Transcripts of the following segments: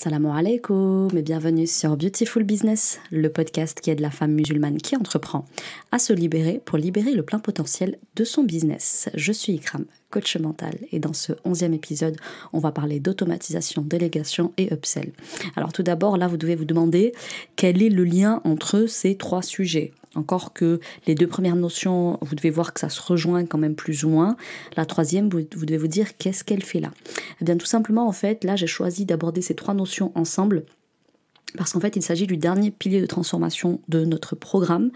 Salam alaikum et bienvenue sur Beautiful Business, le podcast qui aide la femme musulmane qui entreprend à se libérer pour libérer le plein potentiel de son business. Je suis Ikram, coach mental. Et dans ce onzième épisode, on va parler d'automatisation, délégation et upsell. Alors tout d'abord, là, vous devez vous demander quel est le lien entre ces trois sujets. Encore que les deux premières notions, vous devez voir que ça se rejoint quand même plus ou moins. La troisième, vous, vous devez vous dire qu'est-ce qu'elle fait là. Eh bien tout simplement, en fait, là, j'ai choisi d'aborder ces trois notions ensemble parce qu'en fait, il s'agit du dernier pilier de transformation de notre programme,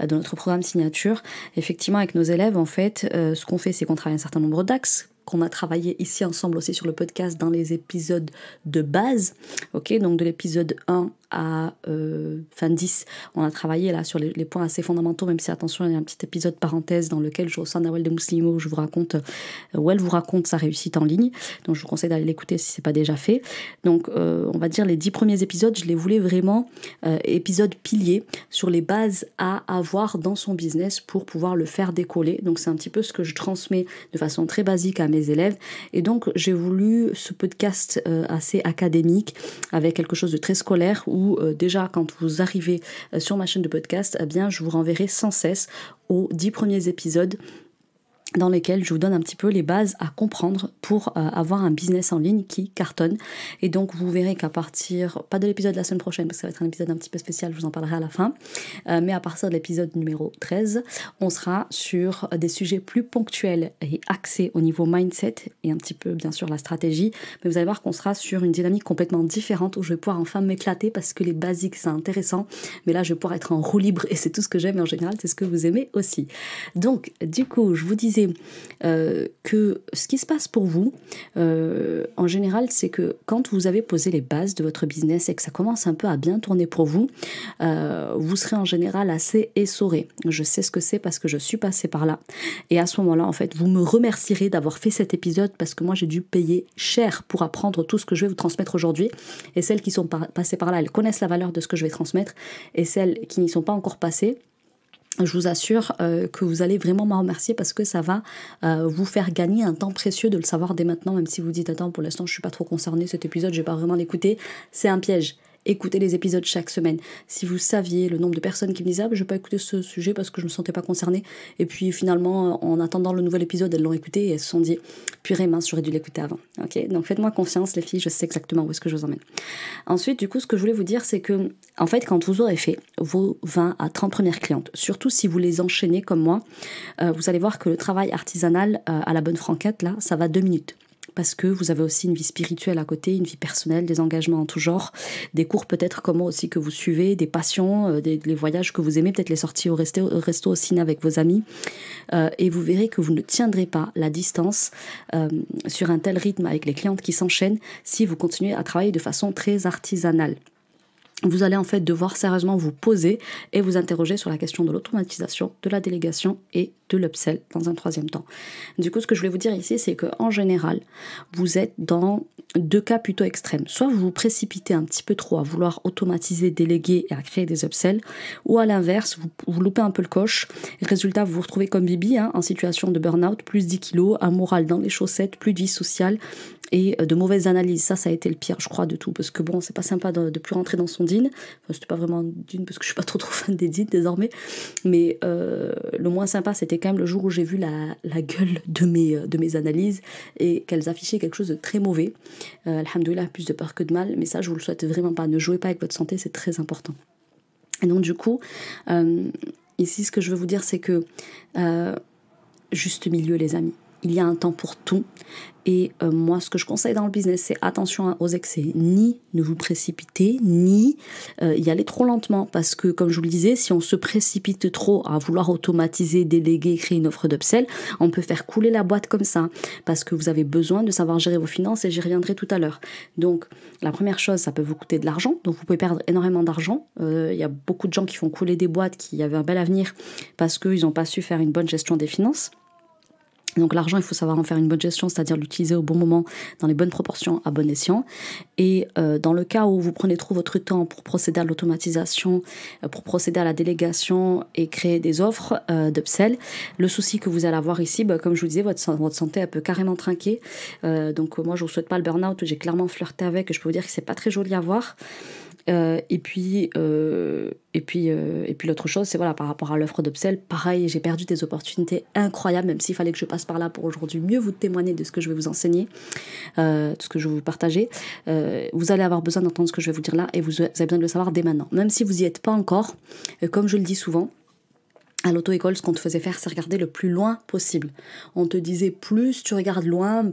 euh, de notre programme signature. Effectivement, avec nos élèves, en fait, euh, ce qu'on fait, c'est qu'on travaille un certain nombre d'axes qu'on a travaillé ici ensemble aussi sur le podcast dans les épisodes de base, ok, donc de l'épisode 1 à euh, fin 10. On a travaillé là sur les, points assez fondamentaux, même si attention, il y a un petit épisode parenthèse dans lequel je reçois Nawel de Mouslimo où je vous raconte, euh, où elle vous raconte sa réussite en ligne. Donc je vous conseille d'aller l'écouter si ce n'est pas déjà fait. Donc euh, on va dire les dix premiers épisodes, je les voulais vraiment épisode épisodes piliers sur les bases à avoir dans son business pour pouvoir le faire décoller. Donc c'est un petit peu ce que je transmets de façon très basique à mes élèves. Et donc j'ai voulu ce podcast assez académique avec quelque chose de très scolaire où ou euh, déjà quand vous arrivez euh, sur ma chaîne de podcast, eh bien je vous renverrai sans cesse aux dix premiers épisodes dans lesquels je vous donne un petit peu les bases à comprendre pour euh, avoir un business en ligne qui cartonne. Et donc vous verrez qu'à partir, pas de l'épisode de la semaine prochaine, parce que ça va être un épisode un petit peu spécial, je vous en parlerai à la fin, euh, mais à partir de l'épisode numéro 13, on sera sur des sujets plus ponctuels et axés au niveau mindset et un petit peu bien sûr la stratégie. Mais vous allez voir qu'on sera sur une dynamique complètement différente où je vais pouvoir enfin m'éclater parce que les basiques c'est intéressant, mais là je vais pouvoir être en roue libre et c'est tout ce que j'aime en général, c'est ce que vous aimez aussi. Donc du coup, je vous disais euh, que ce qui se passe pour vous, euh, en général, c'est que quand vous avez posé les bases de votre business et que ça commence un peu à bien tourner pour vous, euh, vous serez en général assez essoré. Je sais ce que c'est parce que je suis passée par là. Et à ce moment-là, en fait, vous me remercierez d'avoir fait cet épisode parce que moi, j'ai dû payer cher pour apprendre tout ce que je vais vous transmettre aujourd'hui. Et celles qui sont passées par là, elles connaissent la valeur de ce que je vais transmettre. Et celles qui n'y sont pas encore passées, je vous assure euh, que vous allez vraiment m'en remercier parce que ça va euh, vous faire gagner un temps précieux de le savoir dès maintenant, même si vous dites attends pour l'instant je suis pas trop concernée, cet épisode je vais pas vraiment l'écouter, c'est un piège écouter les épisodes chaque semaine. Si vous saviez le nombre de personnes qui me disaient ah, je vais pas écouter ce sujet parce que je ne me sentais pas concernée et puis finalement en attendant le nouvel épisode elles l'ont écouté et elles se sont dit purée mince j'aurais dû l'écouter avant. Ok donc faites-moi confiance les filles je sais exactement où est-ce que je vous emmène. Ensuite du coup ce que je voulais vous dire c'est que en fait quand vous aurez fait vos 20 à 30 premières clientes surtout si vous les enchaînez comme moi euh, vous allez voir que le travail artisanal euh, à la bonne franquette là ça va deux minutes parce que vous avez aussi une vie spirituelle à côté, une vie personnelle, des engagements en tout genre, des cours peut-être moi aussi que vous suivez, des passions, euh, des, les voyages que vous aimez, peut-être les sorties au resto, au, ciné avec vos amis. Euh, et vous verrez que vous ne tiendrez pas la distance euh, sur un tel rythme avec les clientes qui s'enchaînent si vous continuez à travailler de façon très artisanale vous allez en fait devoir sérieusement vous poser et vous interroger sur la question de l'automatisation, de la délégation et de l'upsell dans un troisième temps. Du coup, ce que je voulais vous dire ici, c'est que en général, vous êtes dans deux cas plutôt extrêmes. Soit vous vous précipitez un petit peu trop à vouloir automatiser, déléguer et à créer des upsells, ou à l'inverse, vous, loupez un peu le coche. Résultat, vous vous retrouvez comme Bibi, hein, en situation de burn-out, plus 10 kilos, un moral dans les chaussettes, plus de vie sociale, et euh, de mauvaises analyses. Ça, ça a été le pire, je crois, de tout. Parce que bon, c'est pas sympa de, plus rentrer dans son dîne. Enfin, c'était pas vraiment dîne parce que je suis pas trop trop fan des dînes désormais. Mais euh, le moins sympa, c'était quand même le jour où j'ai vu la, gueule de mes, euh, de mes analyses et qu'elles affichaient quelque chose de très mauvais. alhamdoulilah, plus de peur que de mal. Mais ça, je vous le souhaite vraiment pas. Ne jouez pas avec votre santé, c'est très important. Et donc, du coup, ici, ce que je veux vous dire, c'est que juste milieu, les amis il y a un temps pour tout. Et euh, moi, ce que je conseille dans le business, c'est attention aux excès. Ni ne vous précipitez, ni euh, y aller trop lentement. Parce que, comme je vous le disais, si on se précipite trop à vouloir automatiser, déléguer, créer une offre d'upsell, on peut faire couler la boîte comme ça. Parce que vous avez besoin de savoir gérer vos finances et j'y reviendrai tout à l'heure. Donc, la première chose, ça peut vous coûter de l'argent. Donc, vous pouvez perdre énormément d'argent. Il euh, y a beaucoup de gens qui font couler des boîtes qui avaient un bel avenir parce qu'ils n'ont pas su faire une bonne gestion des finances. Donc l'argent, il faut savoir en faire une bonne gestion, c'est-à-dire l'utiliser au bon moment, dans les bonnes proportions, à bon escient. Et euh, dans le cas où vous prenez trop votre temps pour procéder à l'automatisation, euh, pour procéder à la délégation et créer des offres euh, d'upsell, le souci que vous allez avoir ici, bah, comme je vous disais, votre, santé, elle peut carrément trinquer. donc moi, je vous souhaite pas le burn-out, j'ai clairement flirté avec, je peux vous dire que c'est pas très joli à voir. Euh, et puis, euh, et puis, euh, et puis l'autre chose, c'est voilà, par rapport à l'offre d'Obsel, pareil, j'ai perdu des opportunités incroyables, même s'il fallait que je passe par là pour aujourd'hui mieux vous témoigner de ce que je vais vous enseigner, de ce que je vais vous partager. vous allez avoir besoin d'entendre ce que je vais vous dire là, et vous, avez besoin de le savoir dès maintenant. Même si vous n'y êtes pas encore, comme je le dis souvent, à l'auto-école, ce qu'on te faisait faire, c'est regarder le plus loin possible. On te disait plus tu regardes loin,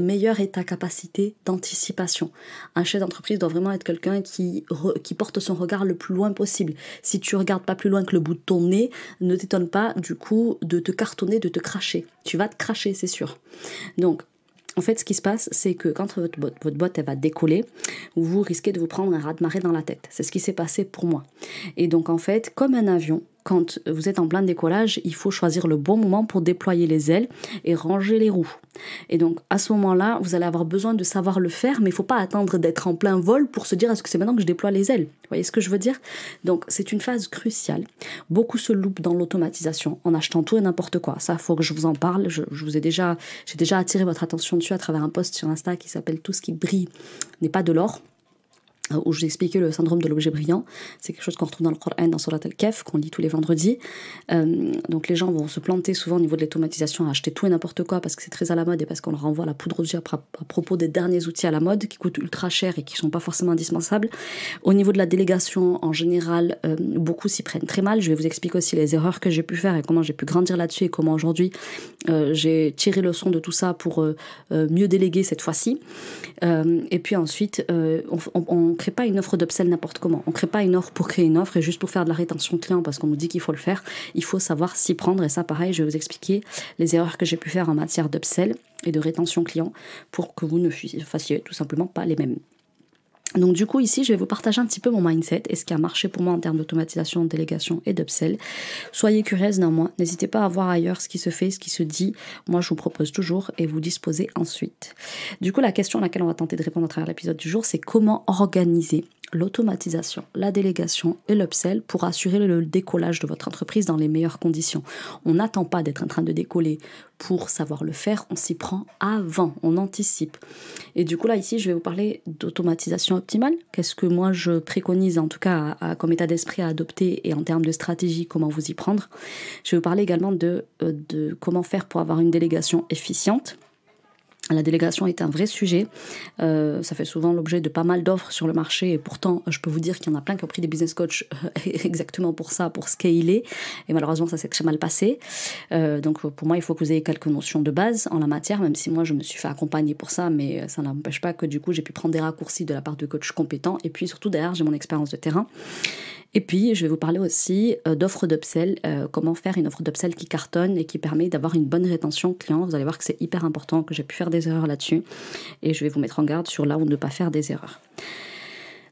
meilleure est ta capacité d'anticipation. Un chef d'entreprise doit vraiment être quelqu'un qui, qui porte son regard le plus loin possible. Si tu regardes pas plus loin que le bout de ton nez, ne t'étonne pas du coup de te cartonner, de te cracher. Tu vas te cracher, c'est sûr. Donc, en fait, ce qui se passe, c'est que quand votre boîte, votre boîte elle va décoller, vous risquez de vous prendre un raz-de-marée dans la tête. C'est ce qui s'est passé pour moi. Et donc, en fait, comme un avion, quand vous êtes en plein décollage, il faut choisir le bon moment pour déployer les ailes et ranger les roues. Et donc à ce moment-là, vous allez avoir besoin de savoir le faire, mais il ne faut pas attendre d'être en plein vol pour se dire est-ce que c'est maintenant que je déploie les ailes Vous voyez ce que je veux dire Donc c'est une phase cruciale. Beaucoup se loupent dans l'automatisation en achetant tout et n'importe quoi. Ça, il faut que je vous en parle. Je, vous ai déjà, j'ai déjà attiré votre attention dessus à travers un post sur Insta qui s'appelle Tout ce qui brille n'est pas de l'or où je vous expliquais le syndrome de l'objet brillant. C'est quelque chose qu'on retrouve dans le Coran, dans Surat al-Kef, qu'on lit tous les vendredis. Euh, donc les gens vont se planter souvent au niveau de l'automatisation à acheter tout et n'importe quoi parce que c'est très à la mode et parce qu'on leur renvoie la poudre aux yeux à propos des derniers outils à la mode qui coûtent ultra cher et qui sont pas forcément indispensables. Au niveau de la délégation, en général, euh, beaucoup s'y prennent très mal. Je vais vous expliquer aussi les erreurs que j'ai pu faire et comment j'ai pu grandir là-dessus et comment aujourd'hui euh, j'ai tiré le son de tout ça pour mieux déléguer cette fois-ci. et puis ensuite, on on ne crée pas une offre d'upsell n'importe comment. On ne crée pas une offre pour créer une offre et juste pour faire de la rétention client parce qu'on nous dit qu'il faut le faire. Il faut savoir s'y prendre. Et ça, pareil, je vais vous expliquer les erreurs que j'ai pu faire en matière d'upsell et de rétention client pour que vous ne fassiez tout simplement pas les mêmes. Donc du coup ici je vais vous partager un petit peu mon mindset et ce qui a marché pour moi en termes d'automatisation, de délégation et d'upsell. Soyez curieuse néanmoins, n'hésitez pas à voir ailleurs ce qui se fait, ce qui se dit. Moi je vous propose toujours et vous disposez ensuite. Du coup la question à laquelle on va tenter de répondre à travers l'épisode du jour c'est comment organiser l'automatisation, la délégation et l'upsell pour assurer le décollage de votre entreprise dans les meilleures conditions. On n'attend pas d'être en train de décoller pour savoir le faire, on s'y prend avant, on anticipe. Et du coup là ici, je vais vous parler d'automatisation optimale. Qu'est-ce que moi je préconise en tout cas comme état d'esprit à adopter et en termes de stratégie, comment vous y prendre. Je vais vous parler également de, euh, de comment faire pour avoir une délégation efficiente la délégation est un vrai sujet. Euh, ça fait souvent l'objet de pas mal d'offres sur le marché et pourtant, je peux vous dire qu'il y en a plein qui ont pris des business coach euh, exactement pour ça, pour scaler. Et malheureusement, ça s'est très mal passé. Euh, donc, pour moi, il faut que vous ayez quelques notions de base en la matière, même si moi, je me suis fait accompagner pour ça, mais ça n'empêche pas que du coup, j'ai pu prendre des raccourcis de la part de coach compétents. Et puis, surtout, derrière, j'ai mon expérience de terrain. Et puis, je vais vous parler aussi euh, d'offres d'upsell, euh, comment faire une offre d'upsell qui cartonne et qui permet d'avoir une bonne rétention client. Vous allez voir que c'est hyper important, que j'ai pu faire des erreurs là-dessus. Et je vais vous mettre en garde sur là où ne pas faire des erreurs.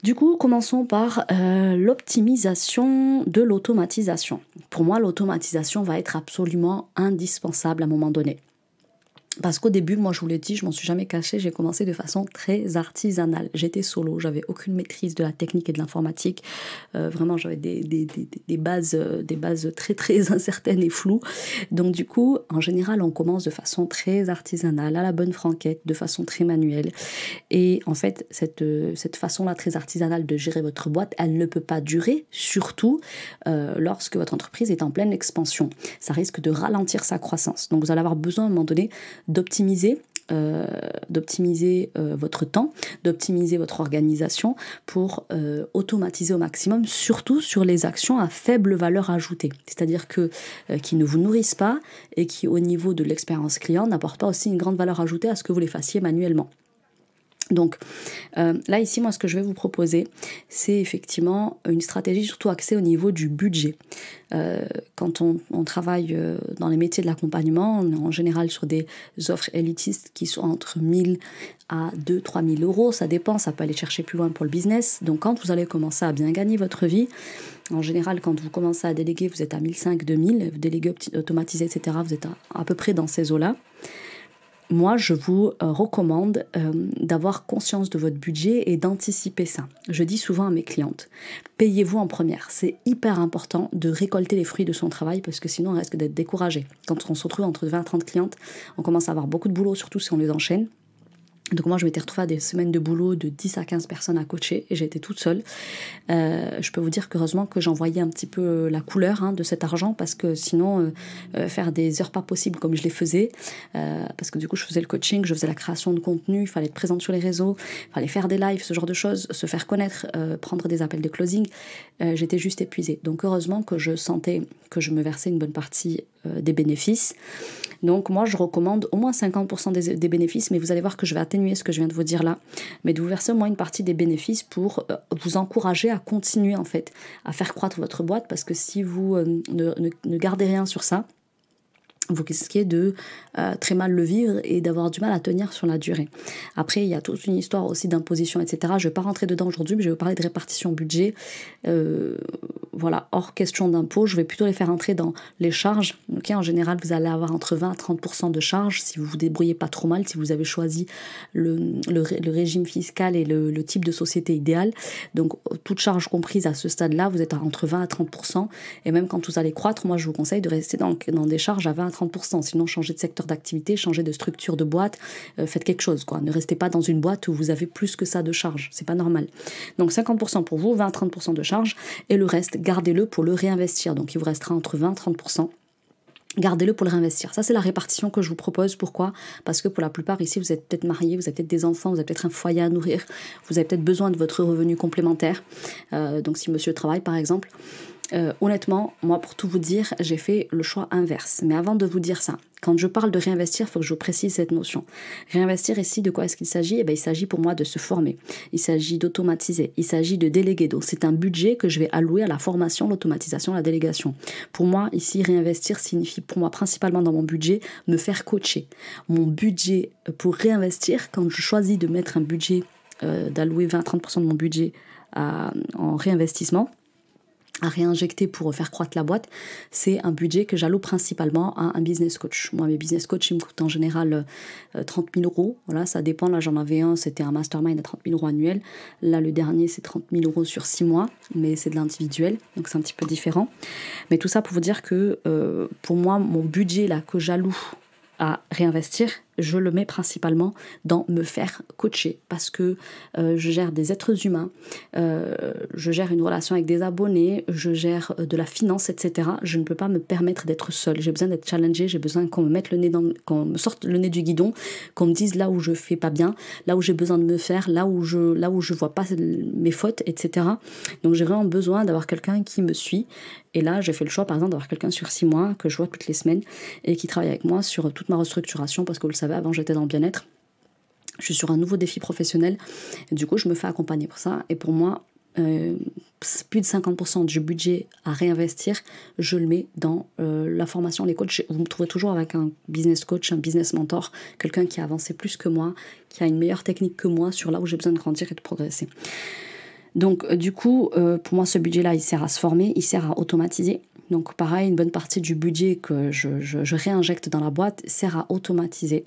Du coup, commençons par euh, l'optimisation de l'automatisation. Pour moi, l'automatisation va être absolument indispensable à un moment donné. Parce qu'au début, moi je vous l'ai dit, je m'en suis jamais cachée, j'ai commencé de façon très artisanale. J'étais solo, j'avais aucune maîtrise de la technique et de l'informatique. Euh, vraiment, j'avais des, bases, euh, des bases très très incertaines et floues. Donc du coup, en général, on commence de façon très artisanale, à la bonne franquette, de façon très manuelle. Et en fait, cette, euh, cette façon-là très artisanale de gérer votre boîte, elle ne peut pas durer, surtout lorsque votre entreprise est en pleine expansion. Ça risque de ralentir sa croissance. Donc vous allez avoir besoin à un moment donné d'optimiser euh, d'optimiser euh, votre temps, d'optimiser votre organisation pour euh, automatiser au maximum, surtout sur les actions à faible valeur ajoutée, c'est-à-dire que qui ne vous nourrissent pas et qui au niveau de l'expérience client n'apportent pas aussi une grande valeur ajoutée à ce que vous les fassiez manuellement. Donc euh, là ici moi ce que je vais vous proposer c'est effectivement une stratégie surtout axée au niveau du budget. Euh, quand on, travaille euh, dans les métiers de l'accompagnement, on est en général sur des offres élitistes qui sont entre 1000 à 2 3000 euros, ça dépend, ça peut aller chercher plus loin pour le business. Donc quand vous allez commencer à bien gagner votre vie, en général quand vous commencez à déléguer vous êtes à 1500 2000, vous déléguez automatisé etc. Vous êtes à, à peu près dans ces eaux-là moi, je vous euh, recommande euh, d'avoir conscience de votre budget et d'anticiper ça. Je dis souvent à mes clientes, payez-vous en première. C'est hyper important de récolter les fruits de son travail parce que sinon on risque d'être découragé. Quand on se retrouve entre 20 et 30 clientes, on commence à avoir beaucoup de boulot, surtout si on les enchaîne. Donc moi, je m'étais retrouvée à des semaines de boulot de 10 à 15 personnes à coacher et j'étais toute seule. Euh, je peux vous dire qu'heureusement que j'envoyais un petit peu euh, la couleur hein, de cet argent parce que sinon, euh, faire des heures pas possibles comme je les faisais, parce que du coup, je faisais le coaching, je faisais la création de contenu, il fallait être présente sur les réseaux, il fallait faire des lives, ce genre de choses, se faire connaître, prendre des appels de closing. j'étais juste épuisée. Donc heureusement que je sentais que je me versais une bonne partie euh, des bénéfices. Donc moi, je recommande au moins 50% des, bénéfices, mais vous allez voir que je vais atténuer ce que je viens de vous dire là, mais de vous verser au moins une partie des bénéfices pour euh, vous encourager à continuer en fait, à faire croître votre boîte, parce que si vous euh, ne gardez rien sur ça, vous risquez de euh, très mal le vivre et d'avoir du mal à tenir sur la durée. Après, il y a toute une histoire aussi d'imposition, etc. Je ne vais pas rentrer dedans aujourd'hui, mais je vais vous parler de répartition budget. Euh, voilà, hors question d'impôt, je vais plutôt les faire entrer dans les charges. en général, vous allez avoir entre 20 à 30% de charges si vous vous débrouillez pas trop mal, si vous avez choisi le, régime fiscal et le, type de société idéal. Donc, toute charge comprise à ce stade-là, vous êtes entre 20 à 30%. Et même quand vous allez croître, moi, je vous conseille de rester dans, dans des charges à 20 à 30%. Sinon, changez de secteur d'activité, changez de structure de boîte, euh, faites quelque chose. Quoi. Ne restez pas dans une boîte où vous avez plus que ça de charge. C'est pas normal. Donc 50% pour vous, 20-30% de charge, et le reste, gardez-le pour le réinvestir. Donc il vous restera entre 20-30% gardez-le pour le réinvestir. Ça, c'est la répartition que je vous propose. Pourquoi Parce que pour la plupart ici, vous êtes peut-être marié, vous avez peut-être des enfants, vous avez peut-être un foyer à nourrir, vous avez peut-être besoin de votre revenu complémentaire. Euh, donc si monsieur travaille, par exemple. Euh, honnêtement, moi, pour tout vous dire, j'ai fait le choix inverse. Mais avant de vous dire ça, quand je parle de réinvestir, il faut que je précise cette notion. Réinvestir ici, de quoi est-ce qu'il s'agit eh bien, Il s'agit pour moi de se former, il s'agit d'automatiser, il s'agit de déléguer. Donc c'est un budget que je vais allouer à la formation, l'automatisation, la délégation. Pour moi, ici, réinvestir signifie pour moi principalement dans mon budget me faire coacher. Mon budget euh, pour réinvestir, quand je choisis de mettre un budget, euh, d'allouer 20-30% de mon budget en réinvestissement, à réinjecter pour faire croître la boîte, c'est un budget que j'alloue principalement à un business coach. Moi, mes business coachs, ils me coûtent en général 30 euh, 000 euros. Voilà, ça dépend. Là, j'en avais un, c'était un mastermind à 30 000 euros annuel. Là, le dernier, c'est 30 000 euros sur six mois, mais c'est de l'individuel, donc c'est un petit peu différent. Mais tout ça pour vous dire que euh, pour moi, mon budget là que j'alloue à réinvestir, je le mets principalement dans me faire coacher parce que euh, je gère des êtres humains, euh, je gère une relation avec des abonnés, je gère euh, de la finance, etc. Je ne peux pas me permettre d'être seule. J'ai besoin d'être challengée, j'ai besoin qu'on me mette le nez dans, qu'on me sorte le nez du guidon, qu'on me dise là où je fais pas bien, là où j'ai besoin de me faire, là où je, là où je vois pas mes fautes, etc. Donc j'ai vraiment besoin d'avoir quelqu'un qui me suit. Et là, j'ai fait le choix, par exemple, d'avoir quelqu'un sur six mois que je vois toutes les semaines et qui travaille avec moi sur toute ma restructuration parce que vous le savez avant j'étais dans le bien-être. Je suis sur un nouveau défi professionnel. du coup, je me fais accompagner pour ça. Et pour moi, euh, plus de 50% du budget à réinvestir, je le mets dans euh, la formation, les coachs. Vous me trouvez toujours avec un business coach, un business mentor, quelqu'un qui a avancé plus que moi, qui a une meilleure technique que moi sur là où j'ai besoin de grandir et de progresser. Donc euh, du coup, pour moi, ce budget-là, il sert à se former, il sert à automatiser. Donc pareil, une bonne partie du budget que je réinjecte dans la boîte sert à automatiser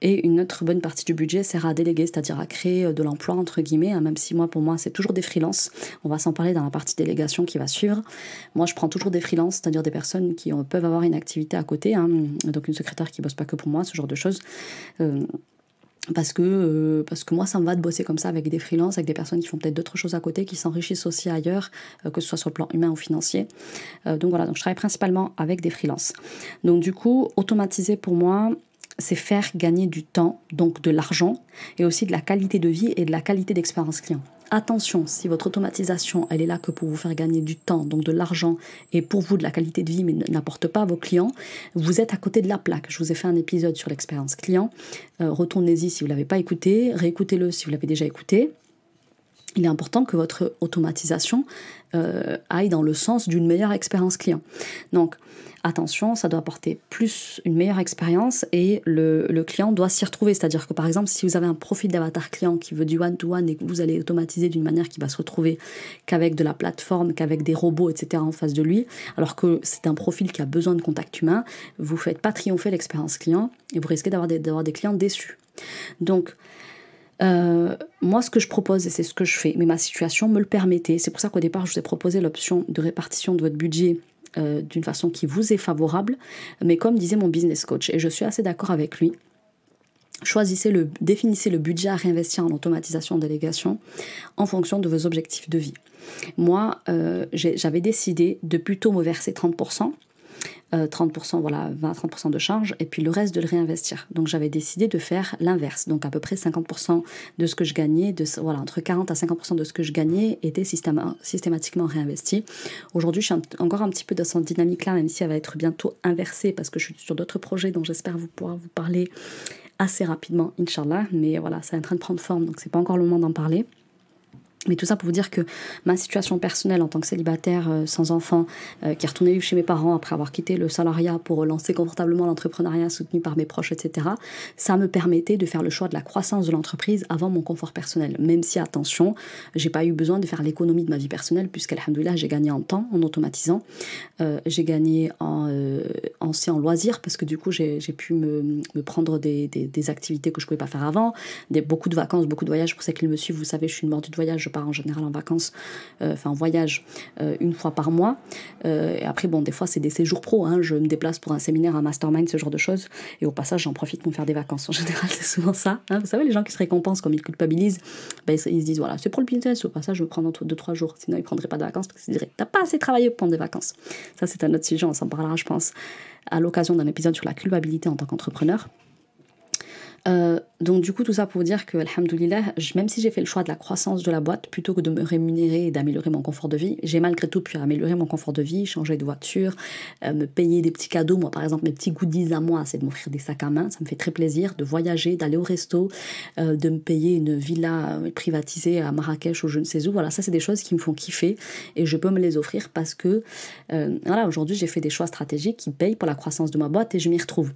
et une autre bonne partie du budget sert à déléguer, c'est-à-dire à créer euh, de l'emploi, entre guillemets, hein, même si moi, pour moi, c'est toujours des freelances. On va s'en parler dans la partie délégation qui va suivre. Moi, je prends toujours des freelances, c'est-à-dire des personnes qui euh, peuvent avoir une activité à côté, hein, donc une secrétaire qui bosse pas que pour moi, ce genre de choses. Euh, parce que, parce que moi, ça me va de bosser comme ça avec des freelances, avec des personnes qui font peut-être d'autres choses à côté, qui s'enrichissent aussi ailleurs, que ce soit sur le plan humain ou financier. donc voilà, donc je travaille principalement avec des freelances. Donc du coup, automatiser pour moi, c'est faire gagner du temps, donc de l'argent, et aussi de la qualité de vie et de la qualité d'expérience client. Attention, si votre automatisation, elle est là que pour vous faire gagner du temps, donc de l'argent, et pour vous de la qualité de vie, mais n'apporte pas à vos clients, vous êtes à côté de la plaque. Je vous ai fait un épisode sur l'expérience client. Euh, retournez-y si vous ne l'avez pas écouté, réécoutez-le si vous l'avez déjà écouté il est important que votre automatisation euh, aille dans le sens d'une meilleure expérience client. Donc, attention, ça doit apporter plus une meilleure expérience et le, client doit s'y retrouver. C'est-à-dire que par exemple, si vous avez un profil d'avatar client qui veut du one-to-one et que vous allez automatiser d'une manière qui va se retrouver qu'avec de la plateforme, qu'avec des robots, etc. en face de lui, alors que c'est un profil qui a besoin de contact humain, vous ne faites pas triompher l'expérience client et vous risquez d'avoir des, clients déçus. Donc, euh, moi, ce que je propose, et c'est ce que je fais, mais ma situation me le permettait. C'est pour ça qu'au départ, je vous ai proposé l'option de répartition de votre budget euh, d'une façon qui vous est favorable. Mais comme disait mon business coach, et je suis assez d'accord avec lui, choisissez le, définissez le budget à réinvestir en automatisation en délégation en fonction de vos objectifs de vie. Moi, euh, j'avais décidé de plutôt me verser 30% 30%, euh, voilà, 20-30% de charge, et puis le reste de le réinvestir. Donc j'avais décidé de faire l'inverse. Donc à peu près 50% de ce que je gagnais, de, voilà, entre 40 à 50% de ce que je gagnais était systématiquement réinvesti. Aujourd'hui, je suis encore un petit peu dans cette dynamique-là, même si elle va être bientôt inversée, parce que je suis sur d'autres projets dont j'espère vous pouvoir vous parler assez rapidement, Inch'Allah. Mais voilà, c'est en train de prendre forme, donc c'est pas encore le moment d'en parler. Mais tout ça pour vous dire que ma situation personnelle en tant que célibataire euh, sans enfant, euh, qui est retournée vivre chez mes parents après avoir quitté le salariat pour lancer confortablement l'entrepreneuriat soutenu par mes proches, etc., ça me permettait de faire le choix de la croissance de l'entreprise avant mon confort personnel. Même si, attention, j'ai pas eu besoin de faire l'économie de ma vie personnelle, puisqu'alhamdoulilah, j'ai gagné en temps en automatisant, euh, j'ai gagné en, en, en loisirs, parce que du coup, j'ai pu me, prendre des, activités que je pouvais pas faire avant, des, beaucoup de vacances, beaucoup de voyages. Pour ceux qui me suivent, vous savez, je suis une mordue de voyage je pars en général en vacances, euh, enfin en voyage, euh, une fois par mois. Euh, et après, bon, des fois, c'est des séjours pro. Hein. je me déplace pour un séminaire, un mastermind, ce genre de choses. Et au passage, j'en profite pour faire des vacances. En général, c'est souvent ça. Hein. Vous savez, les gens qui se récompensent comme ils culpabilisent, ben, ils se disent voilà, c'est pour le business. Au passage, je vais prendre deux, trois jours. Sinon, ils ne prendraient pas de vacances parce qu'ils se diraient t'as pas assez travaillé pour prendre des vacances. Ça, c'est un autre sujet. On s'en parlera, je pense, à l'occasion d'un épisode sur la culpabilité en tant qu'entrepreneur. Euh, donc du coup, tout ça pour dire que, alhamdoulilah, même si j'ai fait le choix de la croissance de la boîte, plutôt que de me rémunérer et d'améliorer mon confort de vie, j'ai malgré tout pu améliorer mon confort de vie, changer de voiture, euh, me payer des petits cadeaux. Moi, par exemple, mes petits goodies à moi, c'est de m'offrir des sacs à main. Ça me fait très plaisir de voyager, d'aller au resto, euh, de me payer une villa euh, privatisée à Marrakech ou je ne sais où. Voilà, ça, c'est des choses qui me font kiffer et je peux me les offrir parce que, voilà, aujourd'hui, j'ai fait des choix stratégiques qui payent pour la croissance de ma boîte et je m'y retrouve.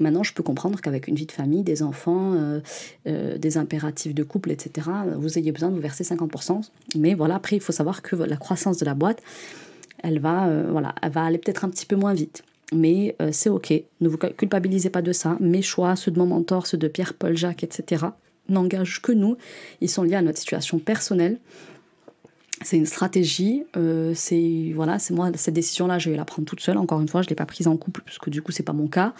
Maintenant, je peux comprendre qu'avec une vie de famille, des enfants, euh, euh, des impératifs de couple, etc., vous ayez besoin de vous verser 50%. Mais voilà, après, il faut savoir que la croissance de la boîte, elle va, euh, voilà, elle va aller peut-être un petit peu moins vite. Mais c'est OK. Ne vous culpabilisez pas de ça. Mes choix, ceux de mon mentor, ceux de Pierre, Paul, Jacques, etc., n'engagent que nous. Ils sont liés à notre situation personnelle c'est une stratégie. Euh, c'est voilà, c'est moi cette décision-là, je vais la prendre toute seule. Encore une fois, je l'ai pas prise en couple parce que du coup, c'est pas mon cas.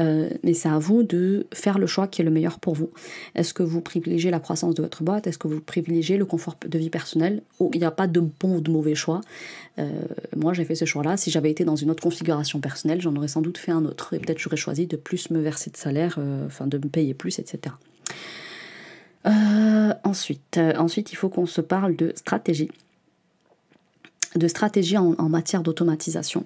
Euh, mais c'est à vous de faire le choix qui est le meilleur pour vous. Est-ce que vous privilégiez la croissance de votre boîte Est-ce que vous privilégiez le confort de vie personnelle Il n'y a pas de bon ou de mauvais choix. Euh, moi, j'ai fait ce choix-là. Si j'avais été dans une autre configuration personnelle, j'en aurais sans doute fait un autre et peut-être j'aurais choisi de plus me verser de salaire, enfin de me payer plus, etc. ensuite, ensuite, il faut qu'on se parle de stratégie de stratégie en, en matière d'automatisation.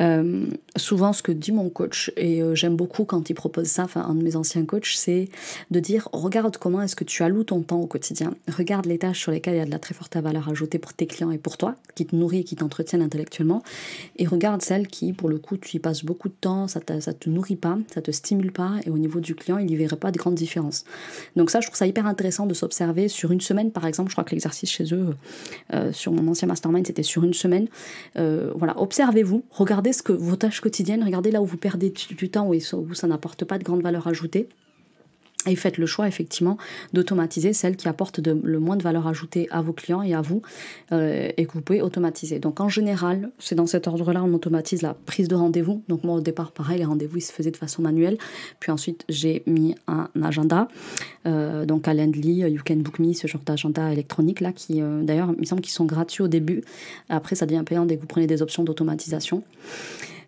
Euh, souvent, ce que dit mon coach, et euh, j'aime beaucoup quand il propose ça, enfin un de mes anciens coachs, c'est de dire regarde comment est-ce que tu alloues ton temps au quotidien, regarde les tâches sur lesquelles il y a de la très forte valeur ajoutée pour tes clients et pour toi, qui te nourrit et qui t'entretiennent intellectuellement, et regarde celles qui, pour le coup, tu y passes beaucoup de temps, ça ne te nourrit pas, ça te stimule pas, et au niveau du client, il n'y verrait pas de grande différence. Donc ça, je trouve ça hyper intéressant de s'observer sur une semaine, par exemple, je crois que l'exercice chez eux, euh, sur mon ancien mastermind, c'était sur une semaine. voilà, observez-vous, Regardez ce que, vos tâches quotidiennes, regardez là où vous perdez du, temps, où ça n'apporte pas de grande valeur ajoutée. Et faites le choix effectivement d'automatiser celles qui apportent le moins de valeur ajoutée à vos clients et à vous euh, et que vous pouvez automatiser. Donc en général, c'est dans cet ordre-là, on automatise la prise de rendez-vous. Donc moi au départ, pareil, les rendez-vous ils se faisaient de façon manuelle. Puis ensuite, j'ai mis un agenda, euh, donc Calendly, euh, You Can Book Me, ce genre d'agenda électronique là qui, euh, d'ailleurs, il me semble qu'ils sont gratuits au début. Après, ça devient payant dès que vous prenez des options d'automatisation,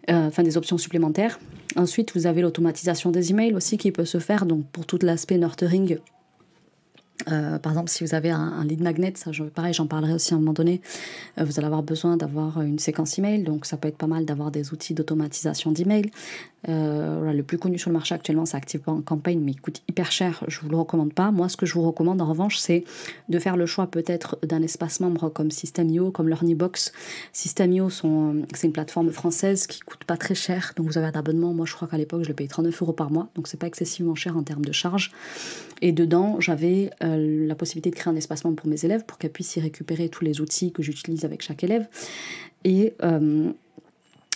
enfin des options supplémentaires. Ensuite, vous avez l'automatisation des emails aussi qui peut se faire donc pour tout l'aspect nurturing euh, par exemple, si vous avez un, lead magnet, ça, pareil, j'en parlerai aussi à un moment donné, euh, vous allez avoir besoin d'avoir une séquence email. Donc, ça peut être pas mal d'avoir des outils d'automatisation d'email. Euh, le plus connu sur le marché actuellement, c'est ActiveCampaign, mais il coûte hyper cher. Je vous le recommande pas. Moi, ce que je vous recommande en revanche, c'est de faire le choix peut-être d'un espace membre comme Systemio, comme LearnyBox. Systemio, c'est une plateforme française qui coûte pas très cher. Donc, vous avez un abonnement. Moi, je crois qu'à l'époque, je le payais 39 euros par mois. Donc, c'est pas excessivement cher en termes de charge. Et dedans, j'avais. Euh, la possibilité de créer un espacement pour mes élèves pour qu'elles puissent y récupérer tous les outils que j'utilise avec chaque élève. Et euh,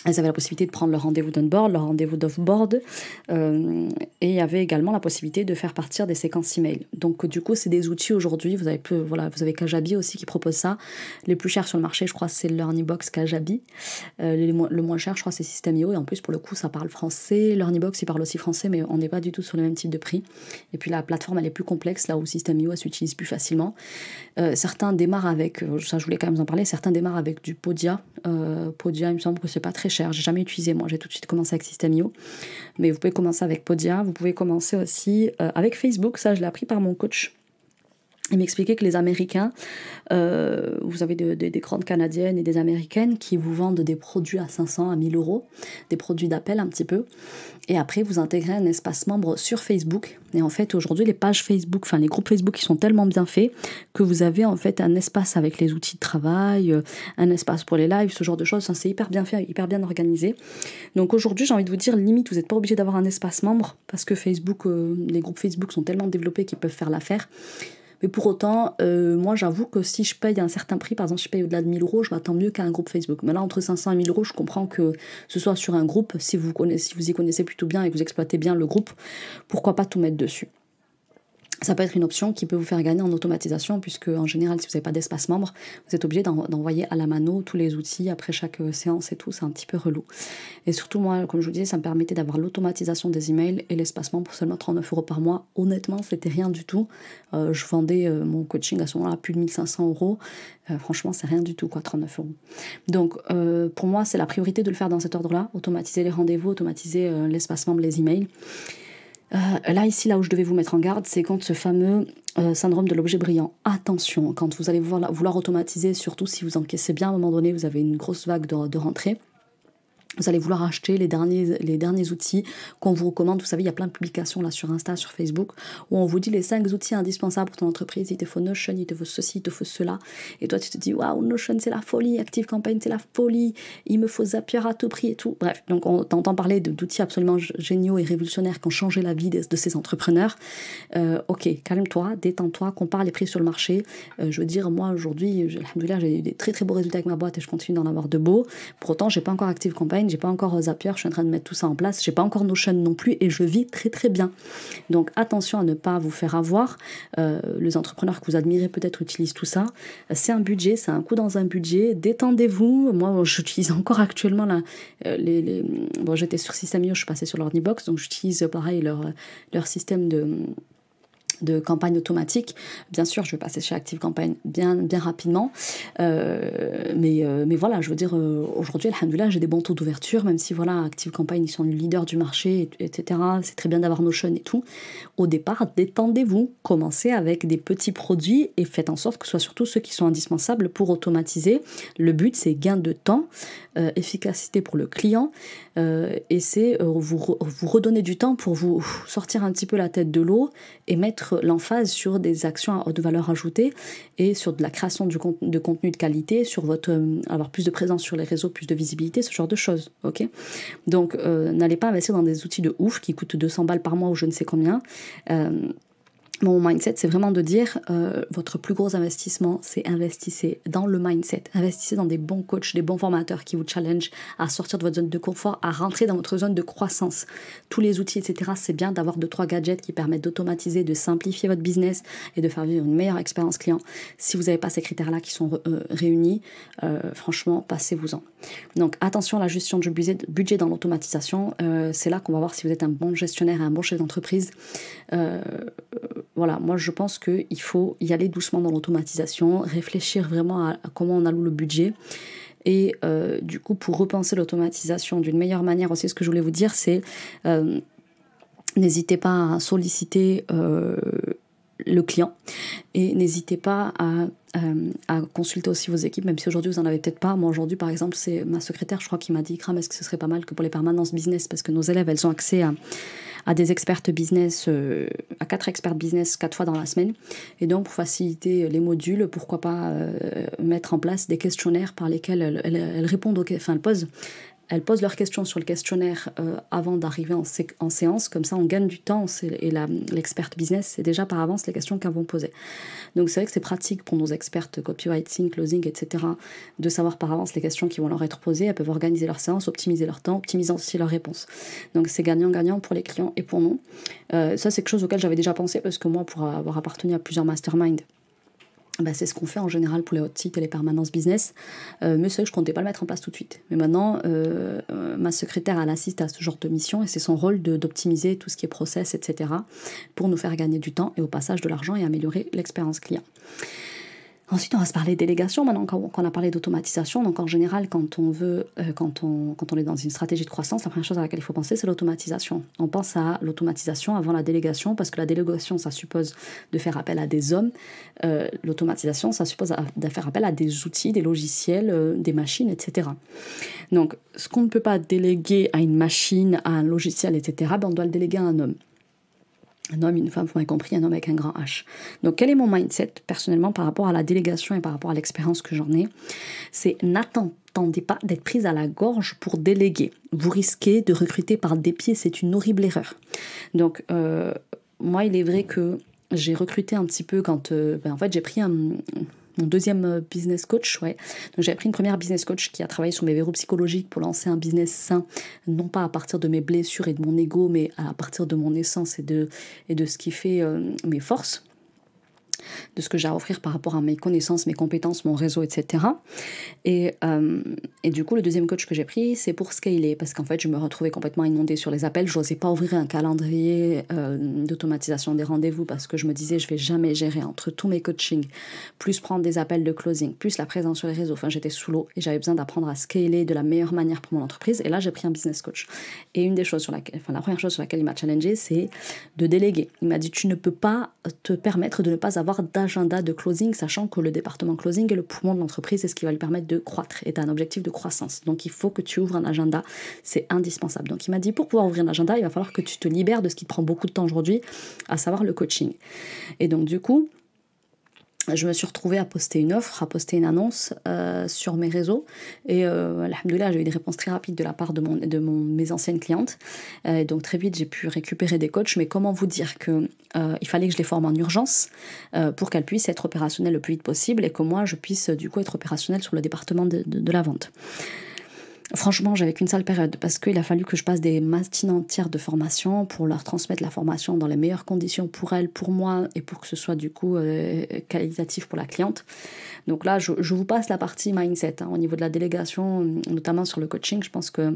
elles avaient la possibilité de prendre leur rendez-vous d'on-board, leur rendez-vous d'offboard, euh, et il y avait également la possibilité de faire partir des séquences email. Donc du coup, c'est des outils aujourd'hui. Vous avez voilà, vous avez Kajabi aussi qui propose ça. Les plus chers sur le marché, je crois, c'est LearnyBox Kajabi. Euh, le, moins, cher, je crois, c'est System.io. Et en plus, pour le coup, ça parle français. LearnyBox, il parle aussi français, mais on n'est pas du tout sur le même type de prix. Et puis la plateforme, elle est plus complexe, là où System.io, s'utilise plus facilement. Euh, certains démarrent avec, ça je voulais quand même vous en parler, certains démarrent avec du Podia, euh, Podia, il me semble que c'est pas très cher. J'ai jamais utilisé moi. J'ai tout de suite commencé avec Systemio. Mais vous pouvez commencer avec Podia. Vous pouvez commencer aussi euh, avec Facebook. Ça, je l'ai appris par mon coach il m'expliquait que les Américains, euh, vous avez des grandes Canadiennes et des Américaines qui vous vendent des produits à 500, à 1000 euros, des produits d'appel un petit peu, et après vous intégrez un espace membre sur Facebook. Et en fait, aujourd'hui, les pages Facebook, enfin les groupes Facebook, ils sont tellement bien faits que vous avez en fait un espace avec les outils de travail, euh, un espace pour les lives, ce genre de choses. C'est hyper bien fait, hyper bien organisé. Donc aujourd'hui, j'ai envie de vous dire, limite, vous n'êtes pas obligé d'avoir un espace membre parce que Facebook, euh, les groupes Facebook sont tellement développés qu'ils peuvent faire l'affaire. Mais pour autant, euh, moi j'avoue que si je paye un certain prix, par exemple si je paye au-delà de 1000 euros, je m'attends mieux qu'à un groupe Facebook. Mais là, entre 500 et 1000 euros, je comprends que ce soit sur un groupe, si vous, connaissez, si vous y connaissez plutôt bien et que vous exploitez bien le groupe, pourquoi pas tout mettre dessus ça peut être une option qui peut vous faire gagner en automatisation, puisque en général, si vous n'avez pas d'espace membre, vous êtes obligé d'envoyer à la mano tous les outils après chaque euh, séance et tout, c'est un petit peu relou. Et surtout, moi, comme je vous disais, ça me permettait d'avoir l'automatisation des emails et l'espace membre pour seulement 39 euros par mois. Honnêtement, c'était rien du tout. Euh, je vendais euh, mon coaching à ce moment-là à plus de 1500 euros. Franchement, c'est rien du tout, quoi, 39 euros. Donc, pour moi, c'est la priorité de le faire dans cet ordre-là automatiser les rendez-vous, automatiser l'espace membre, les emails. Euh, là, ici, là où je devais vous mettre en garde, c'est contre ce fameux euh, syndrome de l'objet brillant. Attention, quand vous allez vouloir, vouloir, automatiser, surtout si vous encaissez bien, à un moment donné, vous avez une grosse vague de rentrée, vous allez vouloir acheter les derniers, les derniers outils qu'on vous recommande. Vous savez, il y a plein de publications là sur Insta, sur Facebook, où on vous dit les 5 outils indispensables pour ton entreprise. Il te faut Notion, il te faut ceci, il te faut cela. Et toi, tu te dis, waouh, Notion, c'est la folie, Active Campaign, c'est la folie, il me faut Zapier à tout prix et tout. Bref, donc on t'entend parler d'outils absolument géniaux et révolutionnaires qui ont changé la vie de, ces entrepreneurs. Euh, ok, calme-toi, détends-toi, compare les prix sur le marché. Euh, je veux dire, moi aujourd'hui, j'ai eu des très très beaux résultats avec ma boîte et je continue d'en avoir de beaux. Pour autant, j'ai pas encore Active Campaign j'ai pas encore Zapier, je suis en train de mettre tout ça en place, j'ai pas encore Notion non plus et je vis très très bien. Donc attention à ne pas vous faire avoir. Euh, les entrepreneurs que vous admirez peut-être utilisent tout ça. C'est un budget, c'est un coup dans un budget. Détendez-vous. Moi, j'utilise encore actuellement la, euh, Bon, j'étais sur Systemio, je suis passée sur e-box. donc j'utilise euh, pareil leur, leur système de de campagne automatique. Bien sûr, je vais passer chez Active Campagne bien, bien rapidement. Euh, mais, euh, mais voilà, je veux dire, euh, aujourd'hui, Alhamdulillah, j'ai des bons taux d'ouverture, même si voilà, Active Campagne, ils sont le leader du marché, etc. C'est très bien d'avoir Notion et tout. Au départ, détendez-vous. Commencez avec des petits produits et faites en sorte que ce soit surtout ceux qui sont indispensables pour automatiser. Le but, c'est gain de temps, efficacité pour le client. Euh, et c'est euh, vous, redonner du temps pour vous sortir un petit peu la tête de l'eau et mettre l'emphase sur des actions à haute valeur ajoutée et sur de la création de contenu de qualité, sur votre euh, avoir plus de présence sur les réseaux, plus de visibilité, ce genre de choses. Ok Donc n'allez pas investir dans des outils de ouf qui coûtent 200 balles par mois ou je ne sais combien mon mindset, c'est vraiment de dire euh, votre plus gros investissement, c'est investissez dans le mindset, investissez dans des bons coachs, des bons formateurs qui vous challenge à sortir de votre zone de confort, à rentrer dans votre zone de croissance. Tous les outils, etc. C'est bien d'avoir deux trois gadgets qui permettent d'automatiser, de simplifier votre business et de faire vivre une meilleure expérience client. Si vous n'avez pas ces critères-là qui sont euh, réunis, euh, franchement, passez-vous-en. Donc attention à la gestion du budget, dans l'automatisation. c'est là qu'on va voir si vous êtes un bon gestionnaire, et un bon chef d'entreprise voilà, moi je pense qu'il faut y aller doucement dans l'automatisation, réfléchir vraiment à, comment on alloue le budget. Et euh, du coup, pour repenser l'automatisation d'une meilleure manière, aussi ce que je voulais vous dire, c'est euh, n'hésitez pas à solliciter euh, le client. Et n'hésitez pas à, euh, à, consulter aussi vos équipes, même si aujourd'hui vous n'en avez peut-être pas. Moi aujourd'hui, par exemple, c'est ma secrétaire, je crois, qui m'a dit Cram, est-ce que ce serait pas mal que pour les permanences business, parce que nos élèves, elles ont accès à, à des expertes business, euh, à quatre experts business quatre fois dans la semaine. Et donc, pour faciliter les modules, pourquoi pas euh, mettre en place des questionnaires par lesquels elles, répondent, enfin, elles posent elles posent leurs questions sur le questionnaire euh, avant d'arriver en, séance, comme ça on gagne du temps et l'experte business, c'est déjà par avance les questions qu'elles vont poser. Donc c'est vrai que c'est pratique pour nos expertes copywriting, closing, etc. de savoir par avance les questions qui vont leur être posées, elles peuvent organiser leur séance, optimiser leur temps, optimiser aussi leurs réponses. Donc c'est gagnant-gagnant pour les clients et pour nous. Euh, ça c'est quelque chose auquel j'avais déjà pensé parce que moi pour avoir appartenu à plusieurs masterminds, bah, c'est ce qu'on fait en général pour les hot sites et les permanences business. Euh, mais c'est que je comptais pas le mettre en place tout de suite. Mais maintenant, euh, euh, ma secrétaire, elle assiste à ce genre de mission et c'est son rôle d'optimiser tout ce qui est process, etc. pour nous faire gagner du temps et au passage de l'argent et améliorer l'expérience client. Ensuite, on va se parler délégation. Maintenant qu'on a parlé d'automatisation, donc en général, quand on veut, euh, quand, on, quand on est dans une stratégie de croissance, la première chose à laquelle il faut penser, c'est l'automatisation. On pense à l'automatisation avant la délégation, parce que la délégation, ça suppose de faire appel à des hommes. Euh, l'automatisation, ça suppose de faire appel à des outils, des logiciels, euh, des machines, etc. Donc, ce qu'on ne peut pas déléguer à une machine, à un logiciel, etc., ben, on doit le déléguer à un homme un homme, une femme, vous m'avez compris, un homme avec un grand H. Donc, quel est mon mindset personnellement par rapport à la délégation et par rapport à l'expérience que j'en ai C'est n'attendez pas d'être prise à la gorge pour déléguer. Vous risquez de recruter par des pieds, c'est une horrible erreur. Donc, euh, moi, il est vrai que j'ai recruté un petit peu quand, euh, ben, en fait, j'ai pris un, mon deuxième euh, business coach, ouais. Donc j'avais pris une première business coach qui a travaillé sur mes verrous psychologiques pour lancer un business sain, non pas à partir de mes blessures et de mon ego, mais à partir de mon essence et de, et de ce qui fait euh, mes forces de ce que j'ai à offrir par rapport à mes connaissances, mes compétences, mon réseau, etc. Et, euh, et du coup, le deuxième coach que j'ai pris, c'est pour scaler, parce qu'en fait, je me retrouvais complètement inondée sur les appels. Je n'osais pas ouvrir un calendrier euh, d'automatisation des rendez-vous, parce que je me disais, je vais jamais gérer entre tous mes coachings, plus prendre des appels de closing, plus la présence sur les réseaux. Enfin, j'étais sous l'eau et j'avais besoin d'apprendre à scaler de la meilleure manière pour mon entreprise. Et là, j'ai pris un business coach. Et une des choses sur laquelle, la première chose sur laquelle il m'a challengé, c'est de déléguer. Il m'a dit, tu ne peux pas te permettre de ne pas avoir d'agenda de closing, sachant que le département closing est le poumon de l'entreprise et ce qui va lui permettre de croître et d'un un objectif de croissance. Donc il faut que tu ouvres un agenda, c'est indispensable. Donc il m'a dit pour pouvoir ouvrir un agenda, il va falloir que tu te libères de ce qui te prend beaucoup de temps aujourd'hui, à savoir le coaching. Et donc du coup, je me suis retrouvée à poster une offre, à poster une annonce euh, sur mes réseaux. Et euh, alhamdoulilah, j'ai eu des réponses très rapides de la part de, mes anciennes clientes. Euh, donc très vite, j'ai pu récupérer des coachs. Mais comment vous dire que euh, il fallait que je les forme en urgence pour qu'elles puissent être opérationnelles le plus vite possible et que moi, je puisse du coup être opérationnelle sur le département de la vente. Franchement, j'avais qu'une seule période parce qu'il a fallu que je passe des matinées entières de formation pour leur transmettre la formation dans les meilleures conditions pour elles, pour moi et pour que ce soit du coup euh, qualitatif pour la cliente. Donc là, je, vous passe la partie mindset hein, au niveau de la délégation, notamment sur le coaching. Je pense que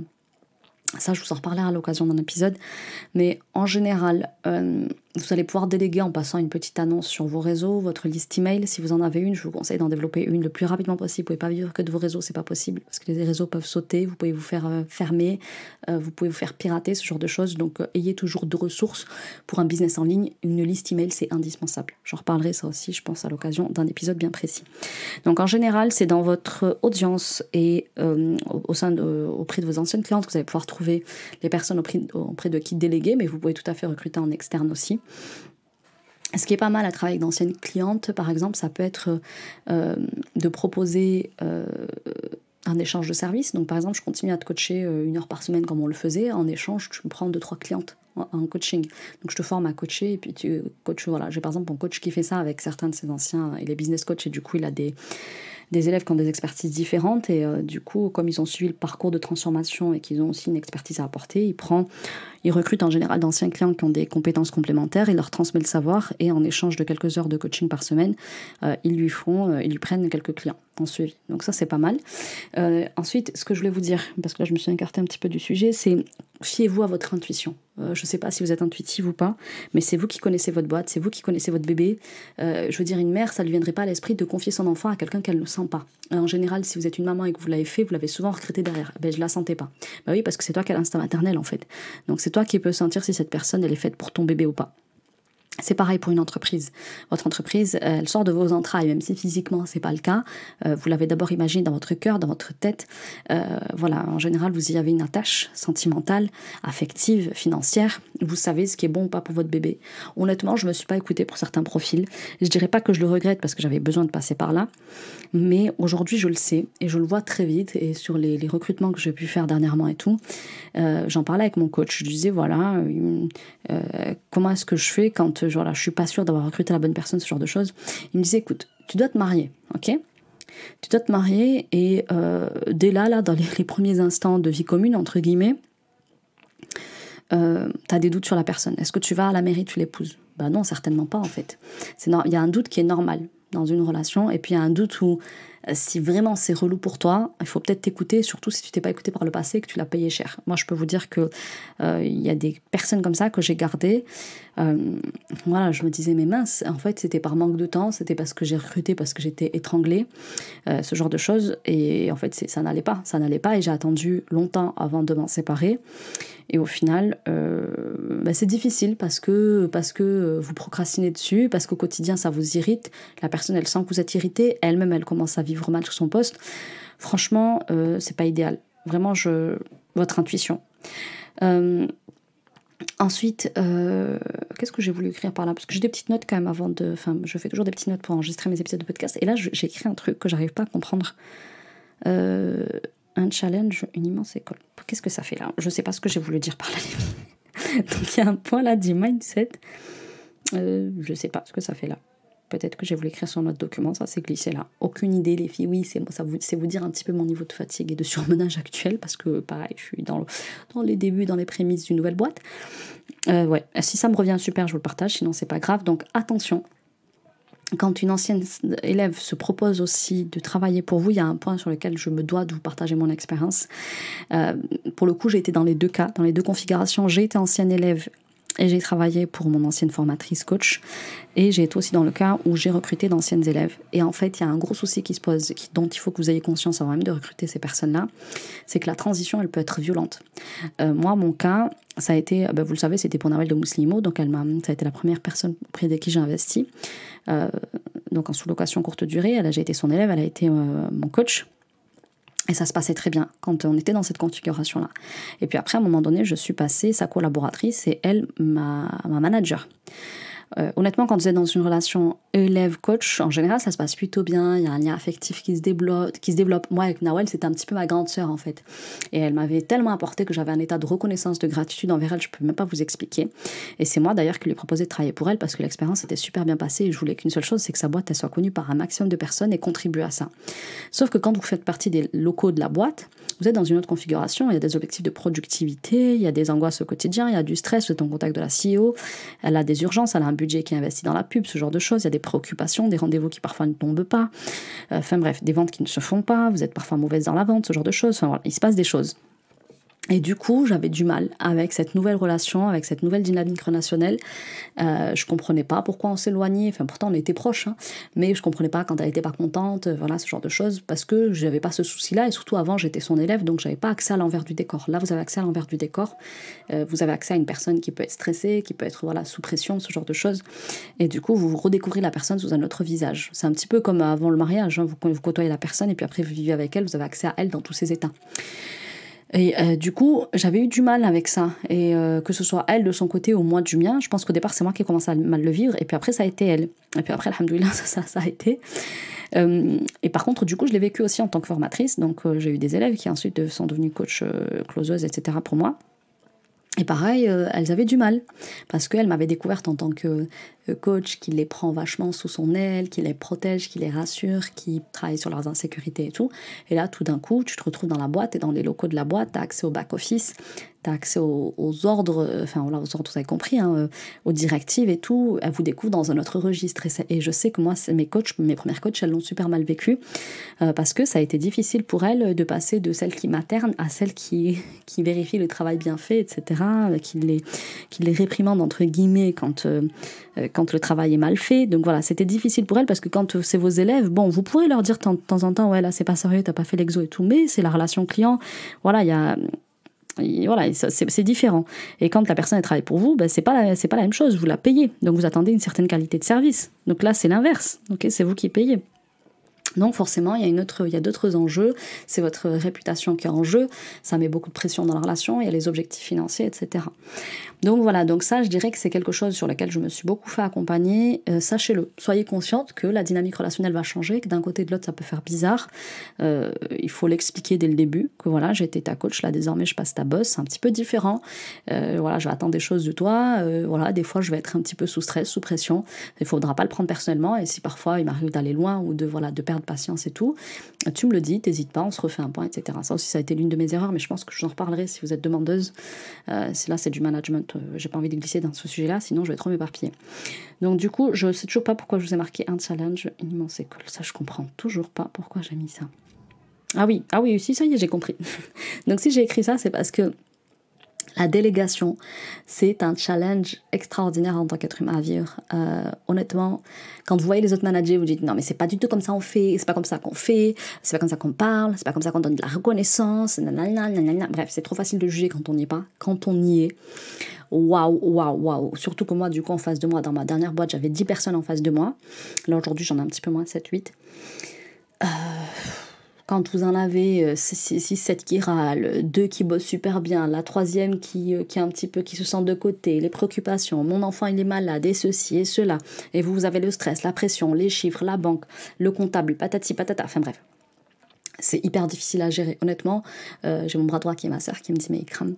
ça, je vous en reparlerai à l'occasion d'un épisode. Mais en général, euh, vous allez pouvoir déléguer en passant une petite annonce sur vos réseaux, votre liste email. Si vous en avez une, je vous conseille d'en développer une le plus rapidement possible. Vous ne pouvez pas vivre que de vos réseaux, c'est pas possible parce que les réseaux peuvent sauter, vous pouvez vous faire euh, fermer, euh, vous pouvez vous faire pirater, ce genre de choses. Donc euh, ayez toujours deux ressources pour un business en ligne. Une liste email, c'est indispensable. J'en reparlerai ça aussi, je pense, à l'occasion d'un épisode bien précis. Donc en général, c'est dans votre audience et au sein de, auprès de vos anciennes clientes que vous allez pouvoir trouver les personnes auprès de qui déléguer, mais vous pouvez tout à fait recruter en externe aussi. Ce qui est pas mal à travailler avec d'anciennes clientes, par exemple, ça peut être euh, de proposer euh, un échange de services. Donc, par exemple, je continue à te coacher euh, une heure par semaine comme on le faisait. En échange, tu me prends deux, trois clientes en coaching. Donc je te forme à coacher et puis tu coaches. Voilà, j'ai par exemple mon coach qui fait ça avec certains de ses anciens. Il est business coach et du coup il a des, des élèves qui ont des expertises différentes et euh, du coup, comme ils ont suivi le parcours de transformation et qu'ils ont aussi une expertise à apporter, il prend, il recrute en général d'anciens clients qui ont des compétences complémentaires, et leur transmet le savoir et en échange de quelques heures de coaching par semaine, euh, ils lui font, euh, ils lui prennent quelques clients en suivi. Donc ça, c'est pas mal. ensuite, ce que je voulais vous dire, parce que là, je me suis écartée un petit peu du sujet, c'est fiez-vous à votre intuition. Euh, je ne sais pas si vous êtes intuitive ou pas, mais c'est vous qui connaissez votre boîte, c'est vous qui connaissez votre bébé. Euh, je veux dire, une mère, ça ne lui viendrait pas à l'esprit de confier son enfant à quelqu'un qu'elle ne sent pas. Euh, en général, si vous êtes une maman et que vous l'avez fait, vous l'avez souvent recruté derrière. Ben, je la sentais pas. Bah oui, parce que c'est toi qui as l'instinct maternel, en fait. Donc c'est toi qui peux sentir si cette personne, elle est faite pour ton bébé ou pas. C'est pareil pour une entreprise. Votre entreprise, euh, elle sort de vos entrailles, même si physiquement c'est pas le cas. Euh, vous l'avez d'abord imaginée dans votre cœur, dans votre tête. Euh, voilà, en général, vous y avez une attache sentimentale, affective, financière. Vous savez ce qui est bon ou pas pour votre bébé. Honnêtement, je me suis pas écoutée pour certains profils. Je dirais pas que je le regrette parce que j'avais besoin de passer par là. Mais aujourd'hui, je le sais et je le vois très vite. Et sur les, recrutements que j'ai pu faire dernièrement et tout, euh, j'en parlais avec mon coach. Je lui disais, voilà, euh, comment est-ce que je fais quand je euh, là, je suis pas sûre d'avoir recruté la bonne personne, ce genre de choses. Il me disait, écoute, tu dois te marier, ok Tu dois te marier et dès là, là, dans les, premiers instants de vie commune, entre guillemets, tu as des doutes sur la personne. Est-ce que tu vas à la mairie, tu l'épouses ben non, certainement pas en fait. Il y a un doute qui est normal dans une relation et puis il y a un doute où euh, si vraiment c'est relou pour toi, il faut peut-être t'écouter, surtout si tu t'es pas écouté par le passé et que tu l'as payé cher. Moi, je peux vous dire que euh, il y a des personnes comme ça que j'ai gardées euh, voilà, je me disais, mais mince, en fait, c'était par manque de temps, c'était parce que j'ai recruté, parce que j'étais étranglée, euh, ce genre de choses. Et en fait, ça n'allait pas, ça n'allait pas. Et j'ai attendu longtemps avant de m'en séparer. Et au final, euh, bah, c'est difficile parce que, parce que vous procrastinez dessus, parce qu'au quotidien, ça vous irrite. La personne, elle sent que vous êtes irritée Elle-même, elle commence à vivre mal sur son poste. Franchement, c'est pas idéal. Vraiment, je... votre intuition. Euh, Ensuite, euh, qu'est-ce que j'ai voulu écrire par là Parce que j'ai des petites notes quand même avant de. Enfin, je fais toujours des petites notes pour enregistrer mes épisodes de podcast. Et là, j'ai écrit un truc que j'arrive pas à comprendre. Euh, un challenge, une immense école. Qu'est-ce que ça fait là Je sais pas ce que j'ai voulu dire par là. Donc il y a un point là du mindset. Euh, je sais pas ce que ça fait là peut-être que j'ai voulu écrire sur notre document, ça s'est glissé là. Aucune idée, les filles, oui, c'est vous, vous dire un petit peu mon niveau de fatigue et de surmenage actuel, parce que pareil, je suis dans, les débuts, dans les prémices d'une nouvelle boîte. Euh, ouais, si ça me revient super, je vous le partage, sinon c'est pas grave, donc attention quand une ancienne élève se propose aussi de travailler pour vous, il y a un point sur lequel je me dois de vous partager mon expérience. Euh, pour le coup, j'ai été dans les deux cas, dans les deux configurations. J'ai été ancienne élève et j'ai travaillé pour mon ancienne formatrice coach. Et j'ai été aussi dans le cas où j'ai recruté d'anciennes élèves. Et en fait, il y a un gros souci qui se pose, dont il faut que vous ayez conscience avant même de recruter ces personnes-là. C'est que la transition, elle peut être violente. Euh, moi, mon cas, ça a été, bah, vous le savez, c'était pour de Mouslimo. Donc, elle m'a, ça a été la première personne auprès de qui j'ai investi. Euh, donc, en sous-location courte durée, elle a, j'ai été son élève, elle a été euh, mon coach. Et ça se passait très bien quand on était dans cette configuration-là. Et puis après, à un moment donné, je suis passée sa collaboratrice et elle, ma, ma manager. Euh, honnêtement, quand vous êtes dans une relation élève-coach, en général, ça se passe plutôt bien. Il y a un lien affectif qui se développe. Qui se développe. Moi, avec Nawel, c'était un petit peu ma grande sœur, en fait. Et elle m'avait tellement apporté que j'avais un état de reconnaissance, de gratitude envers elle, je peux même pas vous expliquer. Et c'est moi, d'ailleurs, qui lui ai proposé de travailler pour elle parce que l'expérience était super bien passée. Et je voulais qu'une seule chose, c'est que sa boîte, elle soit connue par un maximum de personnes et contribue à ça. Sauf que quand vous faites partie des locaux de la boîte, vous êtes dans une autre configuration. Il y a des objectifs de productivité, il y a des angoisses au quotidien, il y a du stress, de ton en contact de la CEO, elle a des urgences, elle a un budget qui est investi dans la pub, ce genre de choses. Il y a des préoccupations, des rendez-vous qui parfois ne tombent pas. Enfin bref, des ventes qui ne se font pas. Vous êtes parfois mauvaise dans la vente, ce genre de choses. Enfin voilà, il se passe des choses. Et du coup, j'avais du mal avec cette nouvelle relation, avec cette nouvelle dynamique relationnelle. Euh, je comprenais pas pourquoi on s'éloignait. Enfin, pourtant, on était proches, hein. mais je comprenais pas quand elle était pas contente, euh, voilà, ce genre de choses, parce que je n'avais pas ce souci-là. Et surtout, avant, j'étais son élève, donc j'avais pas accès à l'envers du décor. Là, vous avez accès à l'envers du décor. Euh, vous avez accès à une personne qui peut être stressée, qui peut être voilà sous pression, ce genre de choses. Et du coup, vous redécouvrez la personne sous un autre visage. C'est un petit peu comme avant le mariage. Hein. vous, vous côtoyez la personne et puis après, vous vivez avec elle. Vous avez accès à elle dans tous ses états. Et euh, du coup, j'avais eu du mal avec ça. Et euh, que ce soit elle de son côté ou moi du mien, je pense qu'au départ, c'est moi qui ai commencé à mal le vivre. Et puis après, ça a été elle. Et puis après, alhamdoulilah, ça, ça, a été. Euh, et par contre, du coup, je l'ai vécu aussi en tant que formatrice. Donc, j'ai eu des élèves qui ensuite sont devenus coach, closeuses, etc. pour moi. Et pareil, euh, elles avaient du mal, parce qu'elles m'avaient découverte en tant que euh, coach qui les prend vachement sous son aile, qui les protège, qui les rassure, qui travaille sur leurs insécurités et tout. Et là, tout d'un coup, tu te retrouves dans la boîte et dans les locaux de la boîte, tu as accès au back-office, t'as accès aux, ordres, euh, enfin voilà, aux ordres, vous avez compris, hein, euh, aux directives et tout, elle vous découvre dans un autre registre. Et, je sais que moi, mes coachs, mes premières coachs, elles l'ont super mal vécu euh, parce que ça a été difficile pour elles de passer de celle qui materne à celle qui, qui vérifie le travail bien fait, etc., qui les, qui les réprimande entre guillemets quand, quand le travail est mal fait. Donc voilà, c'était difficile pour elles parce que quand c'est vos élèves, bon, vous pourrez leur dire de temps en temps, ouais, là, c'est pas sérieux, t'as pas fait l'exo et tout, mais c'est la relation client. Voilà, il y a voilà, c'est différent. Et quand la personne travaille pour vous, ben, c'est pas pas la même chose. Vous la payez, donc vous attendez une certaine qualité de service. Donc là, c'est l'inverse. c'est vous qui payez. Donc forcément, il y a, une autre, il y a d'autres enjeux, c'est votre réputation qui est en jeu, ça met beaucoup de pression dans la relation, il y a les objectifs financiers, etc. Donc voilà, donc ça, je dirais que c'est quelque chose sur lequel je me suis beaucoup fait accompagner. Euh, sachez-le, soyez consciente que la dynamique relationnelle va changer, que d'un côté de l'autre, ça peut faire bizarre. Euh, il faut l'expliquer dès le début, que voilà, j'étais été ta coach, là désormais je passe ta boss, c'est un petit peu différent. Euh, voilà, je vais attendre des choses de toi, voilà, des fois je vais être un petit peu sous stress, sous pression, il ne faudra pas le prendre personnellement, et si parfois il m'arrive d'aller loin ou de, voilà, de perdre patience et tout, tu me le dis, t'hésites pas, on se refait un point, etc. Ça aussi, ça a été l'une de mes erreurs, mais je pense que je reparlerai si vous êtes demandeuse. Euh, c'est là, c'est du management, euh, j'ai pas envie de glisser dans ce sujet-là, sinon je vais trop m'éparpiller. Donc du coup, je sais toujours pas pourquoi je vous ai marqué un challenge, immense école. Ça, je comprends toujours pas pourquoi j'ai mis ça. Ah oui, ah oui, si, ça y est, j'ai compris. Donc si j'ai écrit ça, c'est parce que la délégation, c'est un challenge extraordinaire en tant qu'être humain à vivre. Euh, honnêtement, quand vous voyez les autres managers, vous dites non, mais c'est pas du tout comme ça on fait, c'est pas comme ça qu'on fait, c'est pas comme ça qu'on parle, c'est pas comme ça qu'on donne de la reconnaissance, nanana, nanana. Bref, c'est trop facile de juger quand on n'y est pas. Quand on y est, waouh, waouh, waouh. Surtout que moi, du coup, en face de moi, dans ma dernière boîte, j'avais 10 personnes en face de moi. Là, aujourd'hui, j'en ai un petit peu moins, 7-8. Quand vous en avez 6-7 euh, qui râlent, 2 qui bossent super bien, la troisième qui, euh, qui un petit peu qui se sent de côté, les préoccupations, mon enfant il est malade, et ceci et cela, et vous, vous avez le stress, la pression, les chiffres, la banque, le comptable, patati patata, enfin bref. C'est hyper difficile à gérer. Honnêtement, euh, j'ai mon bras droit qui est ma sœur qui me dit mais crâne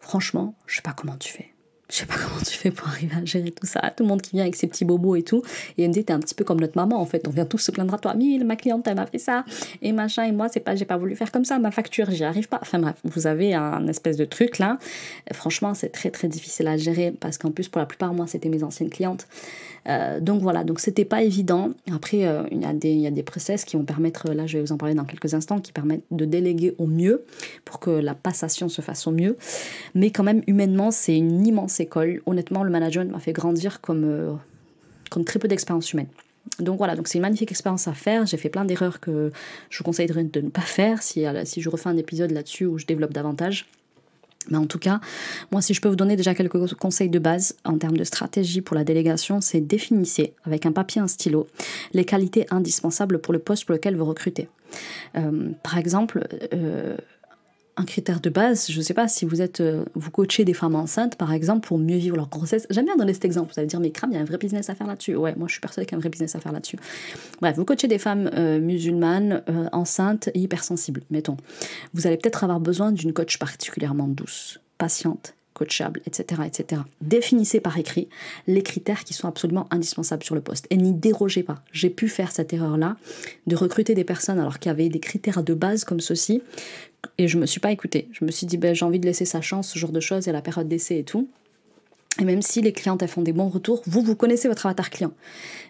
franchement, je sais pas comment tu fais je sais pas comment tu fais pour arriver à gérer tout ça. Tout le monde qui vient avec ses petits bobos et tout. Et elle me dit, t'es un petit peu comme notre maman en fait. On vient tous se plaindre à toi. Mille, ma cliente, elle m'a fait ça. Et machin. Et moi, c'est pas, j'ai pas voulu faire comme ça. Ma facture, j'y arrive pas. Enfin bref, vous avez un espèce de truc là. Franchement, c'est très très difficile à gérer parce qu'en plus, pour la plupart, moi, c'était mes anciennes clientes. Euh, donc voilà, donc c'était pas évident. Après, euh, il y, a des, y a des process qui vont permettre, là je vais vous en parler dans quelques instants, qui permettent de déléguer au mieux pour que la passation se fasse au mieux. Mais quand même, humainement, c'est une immense école. Honnêtement, le management m'a fait grandir comme, euh, comme très peu d'expérience humaine. Donc voilà, donc c'est une magnifique expérience à faire. J'ai fait plein d'erreurs que je vous conseillerais de ne pas faire si, si je refais un épisode là-dessus où je développe davantage. Mais en tout cas, moi, si je peux vous donner déjà quelques conseils de base en termes de stratégie pour la délégation, c'est définissez avec un papier, un stylo, les qualités indispensables pour le poste pour lequel vous recrutez. Euh, par exemple, euh, un critère de base, je ne sais pas, si vous êtes, euh, vous coachez des femmes enceintes, par exemple, pour mieux vivre leur grossesse. J'aime bien donner cet exemple. Vous allez dire, mais crame, il y a un vrai business à faire là-dessus. Ouais, moi, je suis persuadée qu'il y a un vrai business à faire là-dessus. Bref, vous coachez des femmes euh, musulmanes, euh, enceintes et hypersensibles, mettons. Vous allez peut-être avoir besoin d'une coach particulièrement douce, patiente, coachable, etc., etc. Définissez par écrit les critères qui sont absolument indispensables sur le poste et n'y dérogez pas. J'ai pu faire cette erreur-là de recruter des personnes alors qu'il y avait des critères de base comme ceci et je me suis pas écoutée. Je me suis dit, ben, j'ai envie de laisser sa chance, ce genre de choses, et la période d'essai et tout. Et même si les clientes font des bons retours, vous, vous connaissez votre avatar client.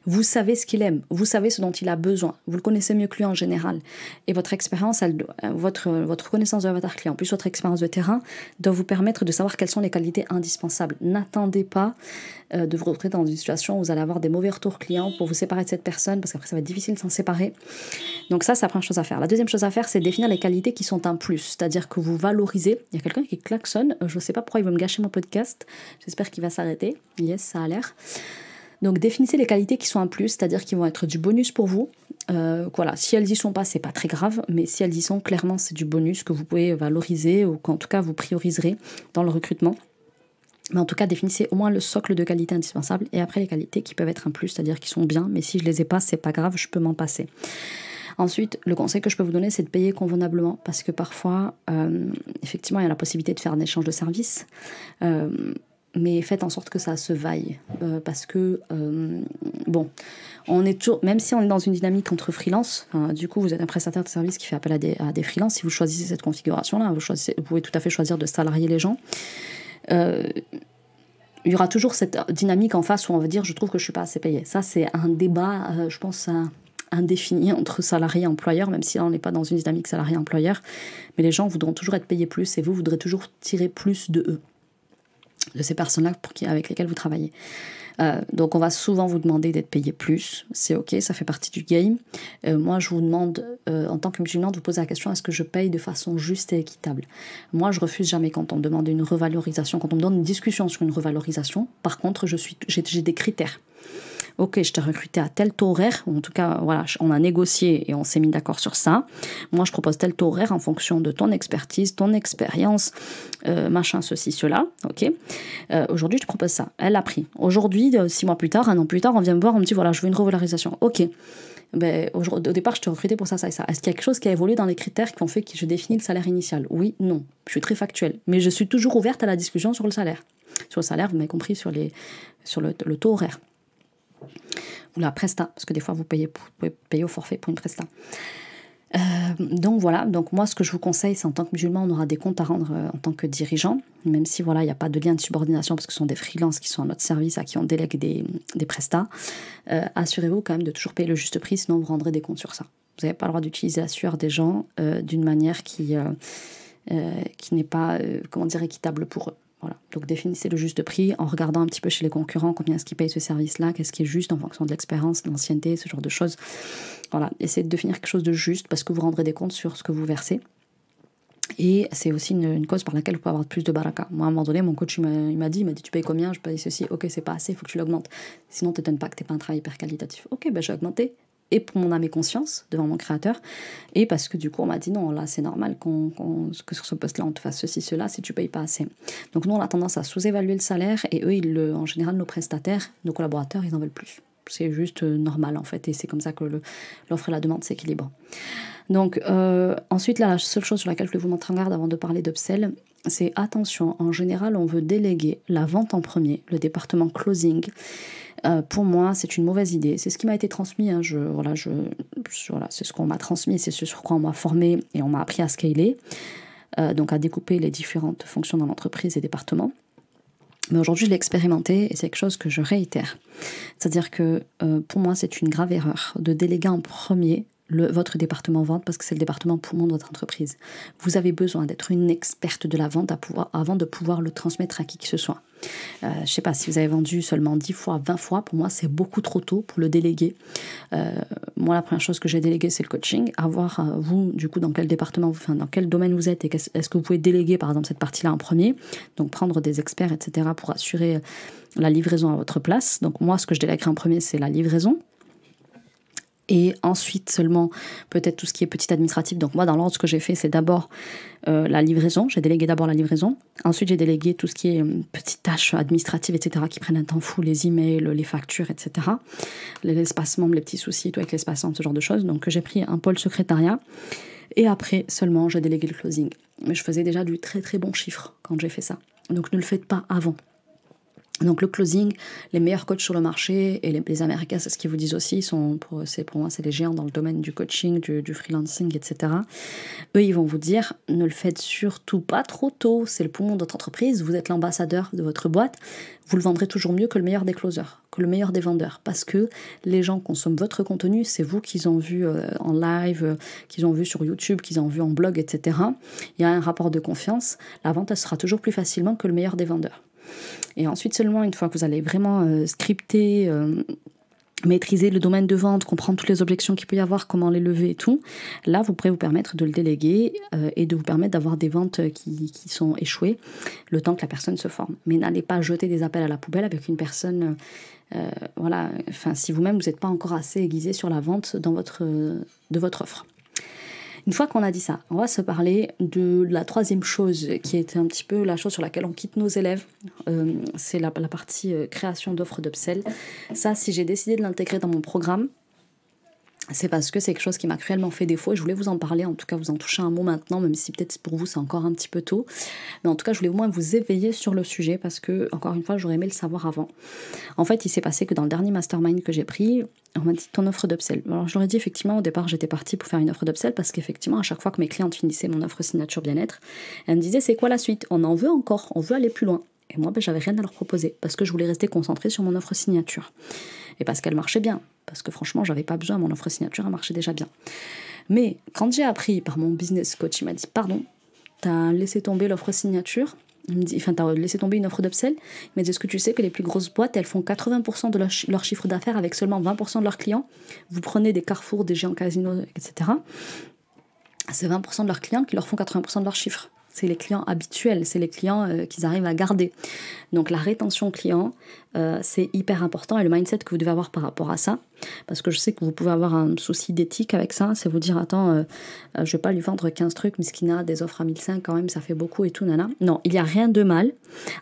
Vous savez ce qu'il aime, vous savez ce dont il a besoin, vous le connaissez mieux que lui en général. Et votre expérience, euh, votre, votre connaissance de l'avatar client, plus votre expérience de terrain, doit vous permettre de savoir quelles sont les qualités indispensables. N'attendez pas euh, de vous retrouver dans une situation où vous allez avoir des mauvais retours clients pour vous séparer de cette personne, parce qu'après ça va être difficile de s'en séparer. Donc ça, c'est la première chose à faire. La deuxième chose à faire, c'est définir les qualités qui sont un plus, c'est-à-dire que vous valorisez. Il y a quelqu'un qui klaxonne, euh, je ne sais pas pourquoi il veut me gâcher mon podcast, j'espère qu'il va s'arrêter. Yes, ça a l'air. Donc définissez les qualités qui sont un plus, c'est-à-dire qui vont être du bonus pour vous. Euh, voilà, si elles y sont pas, c'est pas très grave, mais si elles y sont, clairement, c'est du bonus que vous pouvez valoriser ou qu'en tout cas vous prioriserez dans le recrutement mais en tout cas, définissez au moins le socle de qualité indispensable et après les qualités qui peuvent être un plus, c'est-à-dire qui sont bien, mais si je les ai pas, c'est pas grave, je peux m'en passer. Ensuite, le conseil que je peux vous donner, c'est de payer convenablement parce que parfois, euh, effectivement, il y a la possibilité de faire un échange de services. Euh, mais faites en sorte que ça se vaille. Euh, parce que, bon, on est toujours, même si on est dans une dynamique entre freelance, hein, du coup, vous êtes un prestataire de service qui fait appel à des, à des freelances. Si vous choisissez cette configuration-là, vous pouvez tout à fait choisir de salarier les gens. Euh, il y aura toujours cette dynamique en face où on va dire je trouve que je suis pas assez payé. Ça, c'est un débat, euh, je pense, indéfini entre salarié et employeur, même si là, on n'est pas dans une dynamique salarié-employeur. Mais les gens voudront toujours être payés plus et vous voudrez toujours tirer plus de eux, de ces personnes-là avec lesquelles vous travaillez. Euh, donc on va souvent vous demander d'être payé plus, c'est ok, ça fait partie du game. Euh, moi je vous demande, euh, en tant que musulmane, de vous poser la question, est-ce que je paye de façon juste et équitable Moi je refuse jamais quand on me demande une revalorisation, quand on me donne une discussion sur une revalorisation, par contre j'ai des critères ok, je t'ai recruté à tel taux horaire, en tout cas, voilà, on a négocié et on s'est mis d'accord sur ça. Moi, je propose tel taux horaire en fonction de ton expertise, ton expérience, euh, machin, ceci, cela. Ok. Euh, aujourd'hui, je te propose ça. Elle a pris. Aujourd'hui, euh, six mois plus tard, un an plus tard, on vient me voir, on me dit voilà, je veux une revalorisation. Ok. Ben, au, départ, je t'ai recruté pour ça, ça et ça. Est-ce qu'il y a quelque chose qui a évolué dans les critères qui ont fait que je définis le salaire initial Oui, non. Je suis très factuelle. Mais je suis toujours ouverte à la discussion sur le salaire. Sur le salaire, vous m'avez compris, sur, les, sur le, le taux horaire ou la presta, parce que des fois vous, payez, vous pouvez payer au forfait pour une presta. Euh, donc voilà, donc moi ce que je vous conseille, c'est en tant que musulman, on aura des comptes à rendre euh, en tant que dirigeant, même si voilà, il n'y a pas de lien de subordination parce que ce sont des freelances qui sont à notre service, à qui on délègue des, des prestats. Euh, assurez-vous quand même de toujours payer le juste prix, sinon vous rendrez des comptes sur ça. Vous n'avez pas le droit d'utiliser la des gens d'une manière qui, qui n'est pas, comment dire, équitable pour eux. Voilà. Donc définissez le juste prix en regardant un petit peu chez les concurrents combien est-ce qu'ils payent ce service-là, qu'est-ce qui est juste en fonction de l'expérience, de l'ancienneté, ce genre de choses. Voilà, essayez de définir quelque chose de juste parce que vous rendrez des comptes sur ce que vous versez. Et c'est aussi une, cause par laquelle vous pouvez avoir plus de baraka. Moi, à un moment donné, mon coach il m'a dit, il m'a dit, tu payes combien Je paye ceci. Ok, c'est pas assez, il faut que tu l'augmentes. Sinon, tu t'étonnes pas que t'es pas un travail hyper qualitatif. Ok, ben vais augmenter » et pour mon âme et conscience devant mon créateur, et parce que du coup on m'a dit non, là c'est normal qu'on, que sur ce poste-là on te fasse ceci, cela, si tu payes pas assez. Donc nous on a tendance à sous-évaluer le salaire, et eux, ils le, en général, nos prestataires, nos collaborateurs, ils en veulent plus. C'est juste euh, normal en fait, et c'est comme ça que le, l'offre et la demande s'équilibrent. Donc euh, ensuite, la seule chose sur laquelle je vais vous mettre en garde avant de parler d'upsell, c'est attention, en général on veut déléguer la vente en premier, le département closing, euh, pour moi, c'est une mauvaise idée. C'est ce qui m'a été transmis. Hein. Je, voilà, c'est ce qu'on m'a transmis, c'est ce sur quoi on m'a formé et on m'a appris à scaler, euh, donc à découper les différentes fonctions dans l'entreprise et département. Mais aujourd'hui, je l'ai expérimenté et c'est quelque chose que je réitère. C'est-à-dire que euh, pour moi, c'est une grave erreur de déléguer en premier votre département vente parce que c'est le département poumon de votre entreprise. Vous avez besoin d'être une experte de la vente avant de pouvoir le transmettre à qui que ce soit. Euh, je ne sais pas, si vous avez vendu seulement 10 fois, 20 fois, pour moi, c'est beaucoup trop tôt pour le déléguer. Euh, moi, la première chose que j'ai déléguée, c'est le coaching. Avoir, euh, vous, du coup, dans quel département, dans quel domaine vous êtes, et est-ce que vous pouvez déléguer, par exemple, cette partie-là en premier, donc prendre des experts, etc., pour assurer la livraison à votre place. Donc, moi, ce que je délèguerai en premier, c'est la livraison et ensuite seulement peut-être tout ce qui est petit administratif. Donc moi, dans l'ordre, ce que j'ai fait, c'est d'abord euh, la livraison. J'ai délégué d'abord la livraison. Ensuite, j'ai délégué tout ce qui est hum, petites tâches administratives, etc., qui prennent un temps fou, les emails, les factures, etc. L'espace les petits soucis, tout avec l'espace ce genre de choses. Donc j'ai pris un pôle secrétariat. Et après seulement, j'ai délégué le closing. Mais je faisais déjà du très très bon chiffre quand j'ai fait ça. Donc ne le faites pas avant. Donc le closing, les meilleurs coachs sur le marché, et les, Américains, c'est ce qu'ils vous disent aussi, sont pour, moi c'est les géants dans le domaine du coaching, du, freelancing, etc. Eux, ils vont vous dire, ne le faites surtout pas trop tôt, c'est le poumon de votre entreprise, vous êtes l'ambassadeur de votre boîte, vous le vendrez toujours mieux que le meilleur des closers, que le meilleur des vendeurs, parce que les gens consomment votre contenu, c'est vous qu'ils ont vu euh, en live, euh, qu'ils ont vu sur YouTube, qu'ils ont vu en blog, etc. Il y a un rapport de confiance, la vente, sera toujours plus facilement que le meilleur des vendeurs. Et ensuite seulement, une fois que vous allez vraiment euh, scripter, euh, maîtriser le domaine de vente, comprendre toutes les objections qu'il peut y avoir, comment les lever et tout, là, vous pourrez vous permettre de le déléguer euh, et de vous permettre d'avoir des ventes qui, sont échouées le temps que la personne se forme. Mais n'allez pas jeter des appels à la poubelle avec une personne, voilà, enfin, si vous-même, vous n'êtes pas encore assez aiguisé sur la vente dans votre, de votre offre. Une fois qu'on a dit ça, on va se parler de la troisième chose qui était un petit peu la chose sur laquelle on quitte nos élèves. Euh, c'est la, la, partie euh, création d'offres d'upsell. Ça, si j'ai décidé de l'intégrer dans mon programme, c'est parce que c'est quelque chose qui m'a cruellement fait défaut et je voulais vous en parler, en tout cas vous en toucher un mot maintenant, même si peut-être pour vous c'est encore un petit peu tôt. Mais en tout cas, je voulais au moins vous éveiller sur le sujet parce que, encore une fois, j'aurais aimé le savoir avant. En fait, il s'est passé que dans le dernier mastermind que j'ai pris, on m'a dit ton offre d'upsell. Alors je dit effectivement au départ j'étais partie pour faire une offre d'upsell parce qu'effectivement à chaque fois que mes clientes finissaient mon offre signature bien-être, elles me disaient c'est quoi la suite On en veut encore, on veut aller plus loin. Et moi, ben, j'avais rien à leur proposer parce que je voulais rester concentrée sur mon offre signature. Et parce qu'elle marchait bien parce que franchement, j'avais pas besoin, mon offre signature a marché déjà bien. Mais quand j'ai appris par mon business coach, il m'a dit Pardon, t'as laissé tomber l'offre signature il dit, enfin, t'as laissé tomber une offre d'upsell. mais est-ce que tu sais que les plus grosses boîtes, elles font 80% de leur, leur chiffre d'affaires avec seulement 20% de leurs clients Vous prenez des carrefours, des géants casinos, etc. C'est 20% de leurs clients qui leur font 80% de leur chiffre c'est les clients habituels, c'est les clients euh, qu'ils arrivent à garder. Donc la rétention client, euh, c'est hyper important et le mindset que vous devez avoir par rapport à ça, parce que je sais que vous pouvez avoir un souci d'éthique avec ça, c'est vous dire attends, je euh, je vais pas lui vendre 15 trucs, mais a, des offres à 1005 quand même, ça fait beaucoup et tout, nana. Non, il n'y a rien de mal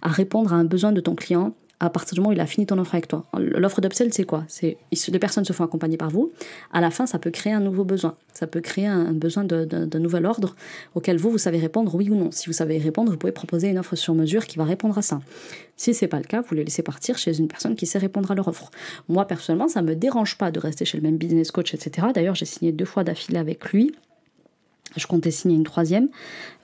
à répondre à un besoin de ton client à partir du moment où il a fini ton offre avec toi. L'offre d'upsell, c'est quoi C'est Les personnes se font accompagner par vous. À la fin, ça peut créer un nouveau besoin. Ça peut créer un besoin d'un nouvel ordre auquel vous, vous savez répondre oui ou non. Si vous savez répondre, vous pouvez proposer une offre sur mesure qui va répondre à ça. Si n'est pas le cas, vous les laissez partir chez une personne qui sait répondre à leur offre. Moi, personnellement, ça ne me dérange pas de rester chez le même business coach, etc. D'ailleurs, j'ai signé deux fois d'affilée avec lui je comptais signer une troisième,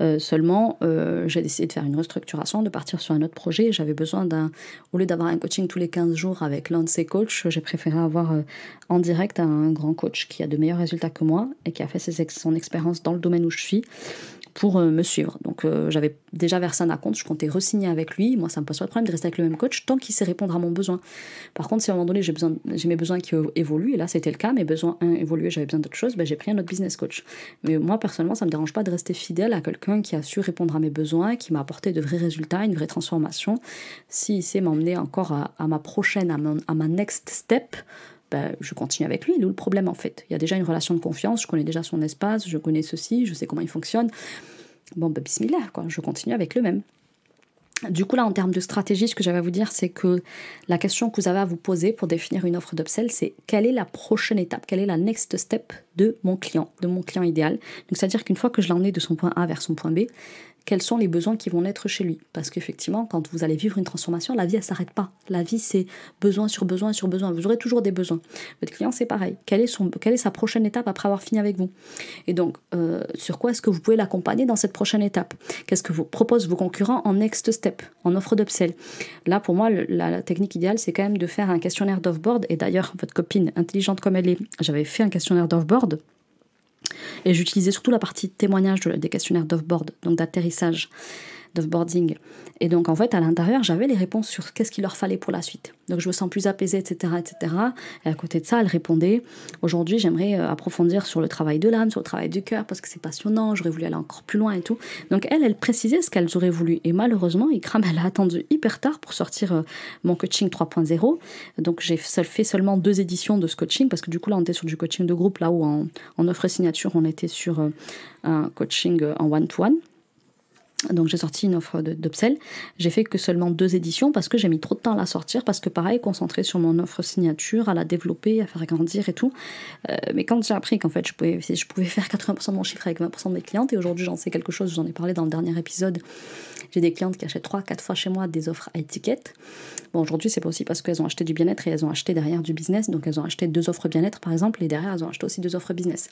euh, seulement euh, j'ai décidé de faire une restructuration, de partir sur un autre projet. J'avais besoin d'un, au lieu d'avoir un coaching tous les 15 jours avec l'un de ses coachs, j'ai préféré avoir euh, en direct un grand coach qui a de meilleurs résultats que moi et qui a fait ses son expérience dans le domaine où je suis pour euh, me suivre. Donc euh, j'avais déjà versé un compte, je comptais resigner avec lui. Moi, ça me pose pas de problème de rester avec le même coach tant qu'il sait répondre à mon besoin. Par contre, si à un moment donné j'ai besoin, j'ai mes besoins qui évoluent, et là c'était le cas, mes besoins évolué évoluaient, j'avais besoin d'autre chose, ben, j'ai pris un autre business coach. Mais moi personnellement, ça me dérange pas de rester fidèle à quelqu'un qui a su répondre à mes besoins, qui m'a apporté de vrais résultats, une vraie transformation. Si sait m'emmener encore à, ma prochaine, à ma next step, bah, je continue avec lui. Il est où le problème en fait Il y a déjà une relation de confiance, je connais déjà son espace, je connais ceci, je sais comment il fonctionne. Bon, ben, bismillah, quoi, je continue avec le même. Du coup, là, en termes de stratégie, ce que j'avais à vous dire, c'est que la question que vous avez à vous poser pour définir une offre d'upsell, c'est quelle est la prochaine étape, quelle est la next step de mon client, de mon client idéal. Donc, c'est-à-dire qu'une fois que je l'emmène de son point A vers son point B, quels sont les besoins qui vont naître chez lui. Parce qu'effectivement, quand vous allez vivre une transformation, la vie, elle s'arrête pas. La vie, c'est besoin sur besoin sur besoin. Vous aurez toujours des besoins. Votre client, c'est pareil. Quelle est, son, quelle est sa prochaine étape après avoir fini avec vous Et donc, euh, sur quoi est-ce que vous pouvez l'accompagner dans cette prochaine étape Qu'est-ce que vous proposez vos concurrents en next step, en offre d'upsell Là, pour moi, la, technique idéale, c'est quand même de faire un questionnaire d'offboard. Et d'ailleurs, votre copine, intelligente comme elle est, j'avais fait un questionnaire d'offboard. Et j'utilisais surtout la partie témoignage des questionnaires d'off-board, donc d'atterrissage boarding Et donc, en fait, à l'intérieur, j'avais les réponses sur qu'est-ce qu'il leur fallait pour la suite. Donc, je me sens plus apaisée, etc., etc. Et à côté de ça, elle répondait aujourd'hui, j'aimerais euh, approfondir sur le travail de l'âme, sur le travail du cœur, parce que c'est passionnant, j'aurais voulu aller encore plus loin et tout. Donc, elle, elle précisait ce qu'elle aurait voulu. Et malheureusement, crame, elle a attendu hyper tard pour sortir euh, mon coaching 3.0. Donc, j'ai fait seulement deux éditions de ce coaching, parce que du coup, là, on était sur du coaching de groupe, là où en, offre signature, on était sur euh, un coaching en one-to-one. one to one one donc j'ai sorti une offre d'upsell. J'ai fait que seulement deux éditions parce que j'ai mis trop de temps à la sortir, parce que pareil, concentré sur mon offre signature, à la développer, à faire grandir et tout. Euh, mais quand j'ai appris qu'en fait je pouvais, je pouvais faire 80% de mon chiffre avec 20% de mes clientes, et aujourd'hui j'en sais quelque chose, j'en ai parlé dans le dernier épisode, j'ai des clientes qui achètent 3 quatre fois chez moi des offres à étiquette. Bon, aujourd'hui c'est pas aussi parce qu'elles ont acheté du bien-être et elles ont acheté derrière du business, donc elles ont acheté deux offres bien-être par exemple, et derrière elles ont acheté aussi deux offres business.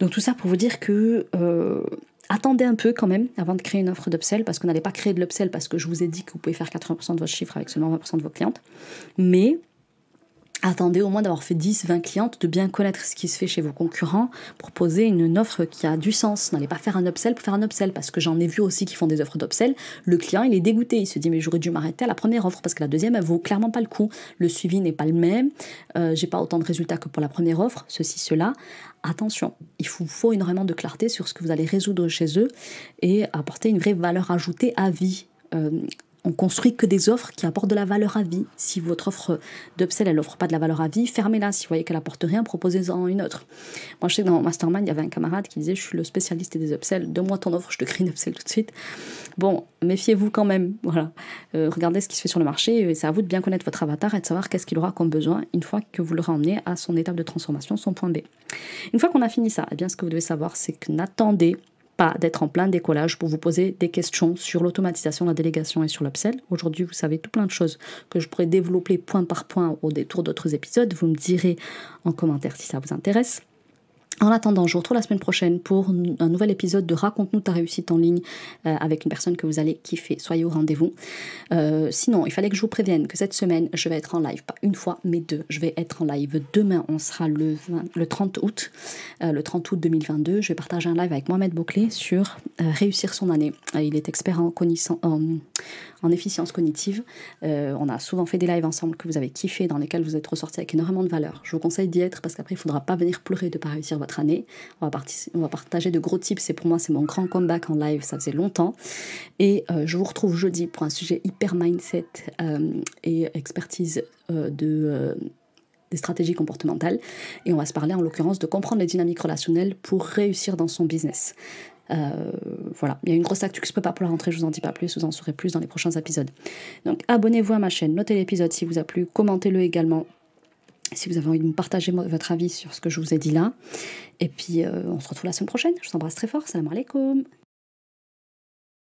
Donc tout ça pour vous dire que... Euh, attendez un peu quand même avant de créer une offre d'upsell parce qu'on n'allait pas créer de l'upsell parce que je vous ai dit que vous pouvez faire 80% de votre chiffre avec seulement 20% de vos clientes. Mais attendez au moins d'avoir fait 10, 20 clientes, de bien connaître ce qui se fait chez vos concurrents pour poser une offre qui a du sens. N'allez pas faire un upsell pour faire un upsell parce que j'en ai vu aussi qui font des offres d'upsell. Le client, il est dégoûté. Il se dit, mais j'aurais dû m'arrêter à la première offre parce que la deuxième, elle vaut clairement pas le coup. Le suivi n'est pas le même. Euh, j'ai pas autant de résultats que pour la première offre. Ceci, cela. Attention, il vous faut énormément de clarté sur ce que vous allez résoudre chez eux et apporter une vraie valeur ajoutée à vie. Euh, on construit que des offres qui apportent de la valeur à vie. Si votre offre d'upsell, elle n'offre pas de la valeur à vie, fermez-la. Si vous voyez qu'elle apporte rien, proposez-en une autre. Moi, je sais que dans Mastermind, il y avait un camarade qui disait Je suis le spécialiste des upsells, donne-moi ton offre, je te crée une upsell tout de suite. Bon, méfiez-vous quand même. Voilà. Euh, regardez ce qui se fait sur le marché et c'est à vous de bien connaître votre avatar et de savoir qu'est-ce qu'il aura comme besoin une fois que vous l'aurez emmené à son étape de transformation, son point B. Une fois qu'on a fini ça, eh bien, ce que vous devez savoir, c'est que n'attendez d'être en plein décollage pour vous poser des questions sur l'automatisation, la délégation et sur l'upsell. Aujourd'hui, vous savez tout plein de choses que je pourrais développer point par point au détour d'autres épisodes. Vous me direz en commentaire si ça vous intéresse. En attendant, je vous retrouve la semaine prochaine pour un nouvel épisode de Raconte-nous ta réussite en ligne euh, avec une personne que vous allez kiffer. Soyez au rendez-vous. Euh, sinon, il fallait que je vous prévienne que cette semaine, je vais être en live. Pas une fois, mais deux. Je vais être en live. Demain, on sera le, le 30 août. Euh, le 30 août 2022, je vais partager un live avec Mohamed Bouclé sur réussir son année. il est expert en, connaissant en efficience cognitive. Euh, on a souvent fait des lives ensemble que vous avez kiffé, dans lesquels vous êtes ressorti avec énormément de valeur. Je vous conseille d'y être parce qu'après, il ne faudra pas venir pleurer de ne pas réussir votre année. On va, partager de gros tips. C'est pour moi, c'est mon grand comeback en live. Ça faisait longtemps. Et euh, je vous retrouve jeudi pour un sujet hyper mindset euh, et expertise de des stratégies comportementales. Et on va se parler en l'occurrence de comprendre les dynamiques relationnelles pour réussir dans son business. Euh, voilà, il y a une grosse actu qui se prépare pour la rentrée, je vous en dis pas plus, vous en saurez plus dans les prochains épisodes. Donc abonnez-vous à ma chaîne, notez l'épisode si vous a plu, commentez-le également si vous avez envie de me partager votre avis sur ce que je vous ai dit là. Et puis, euh, on se retrouve la semaine prochaine. Je vous embrasse très fort. Salam alaikum.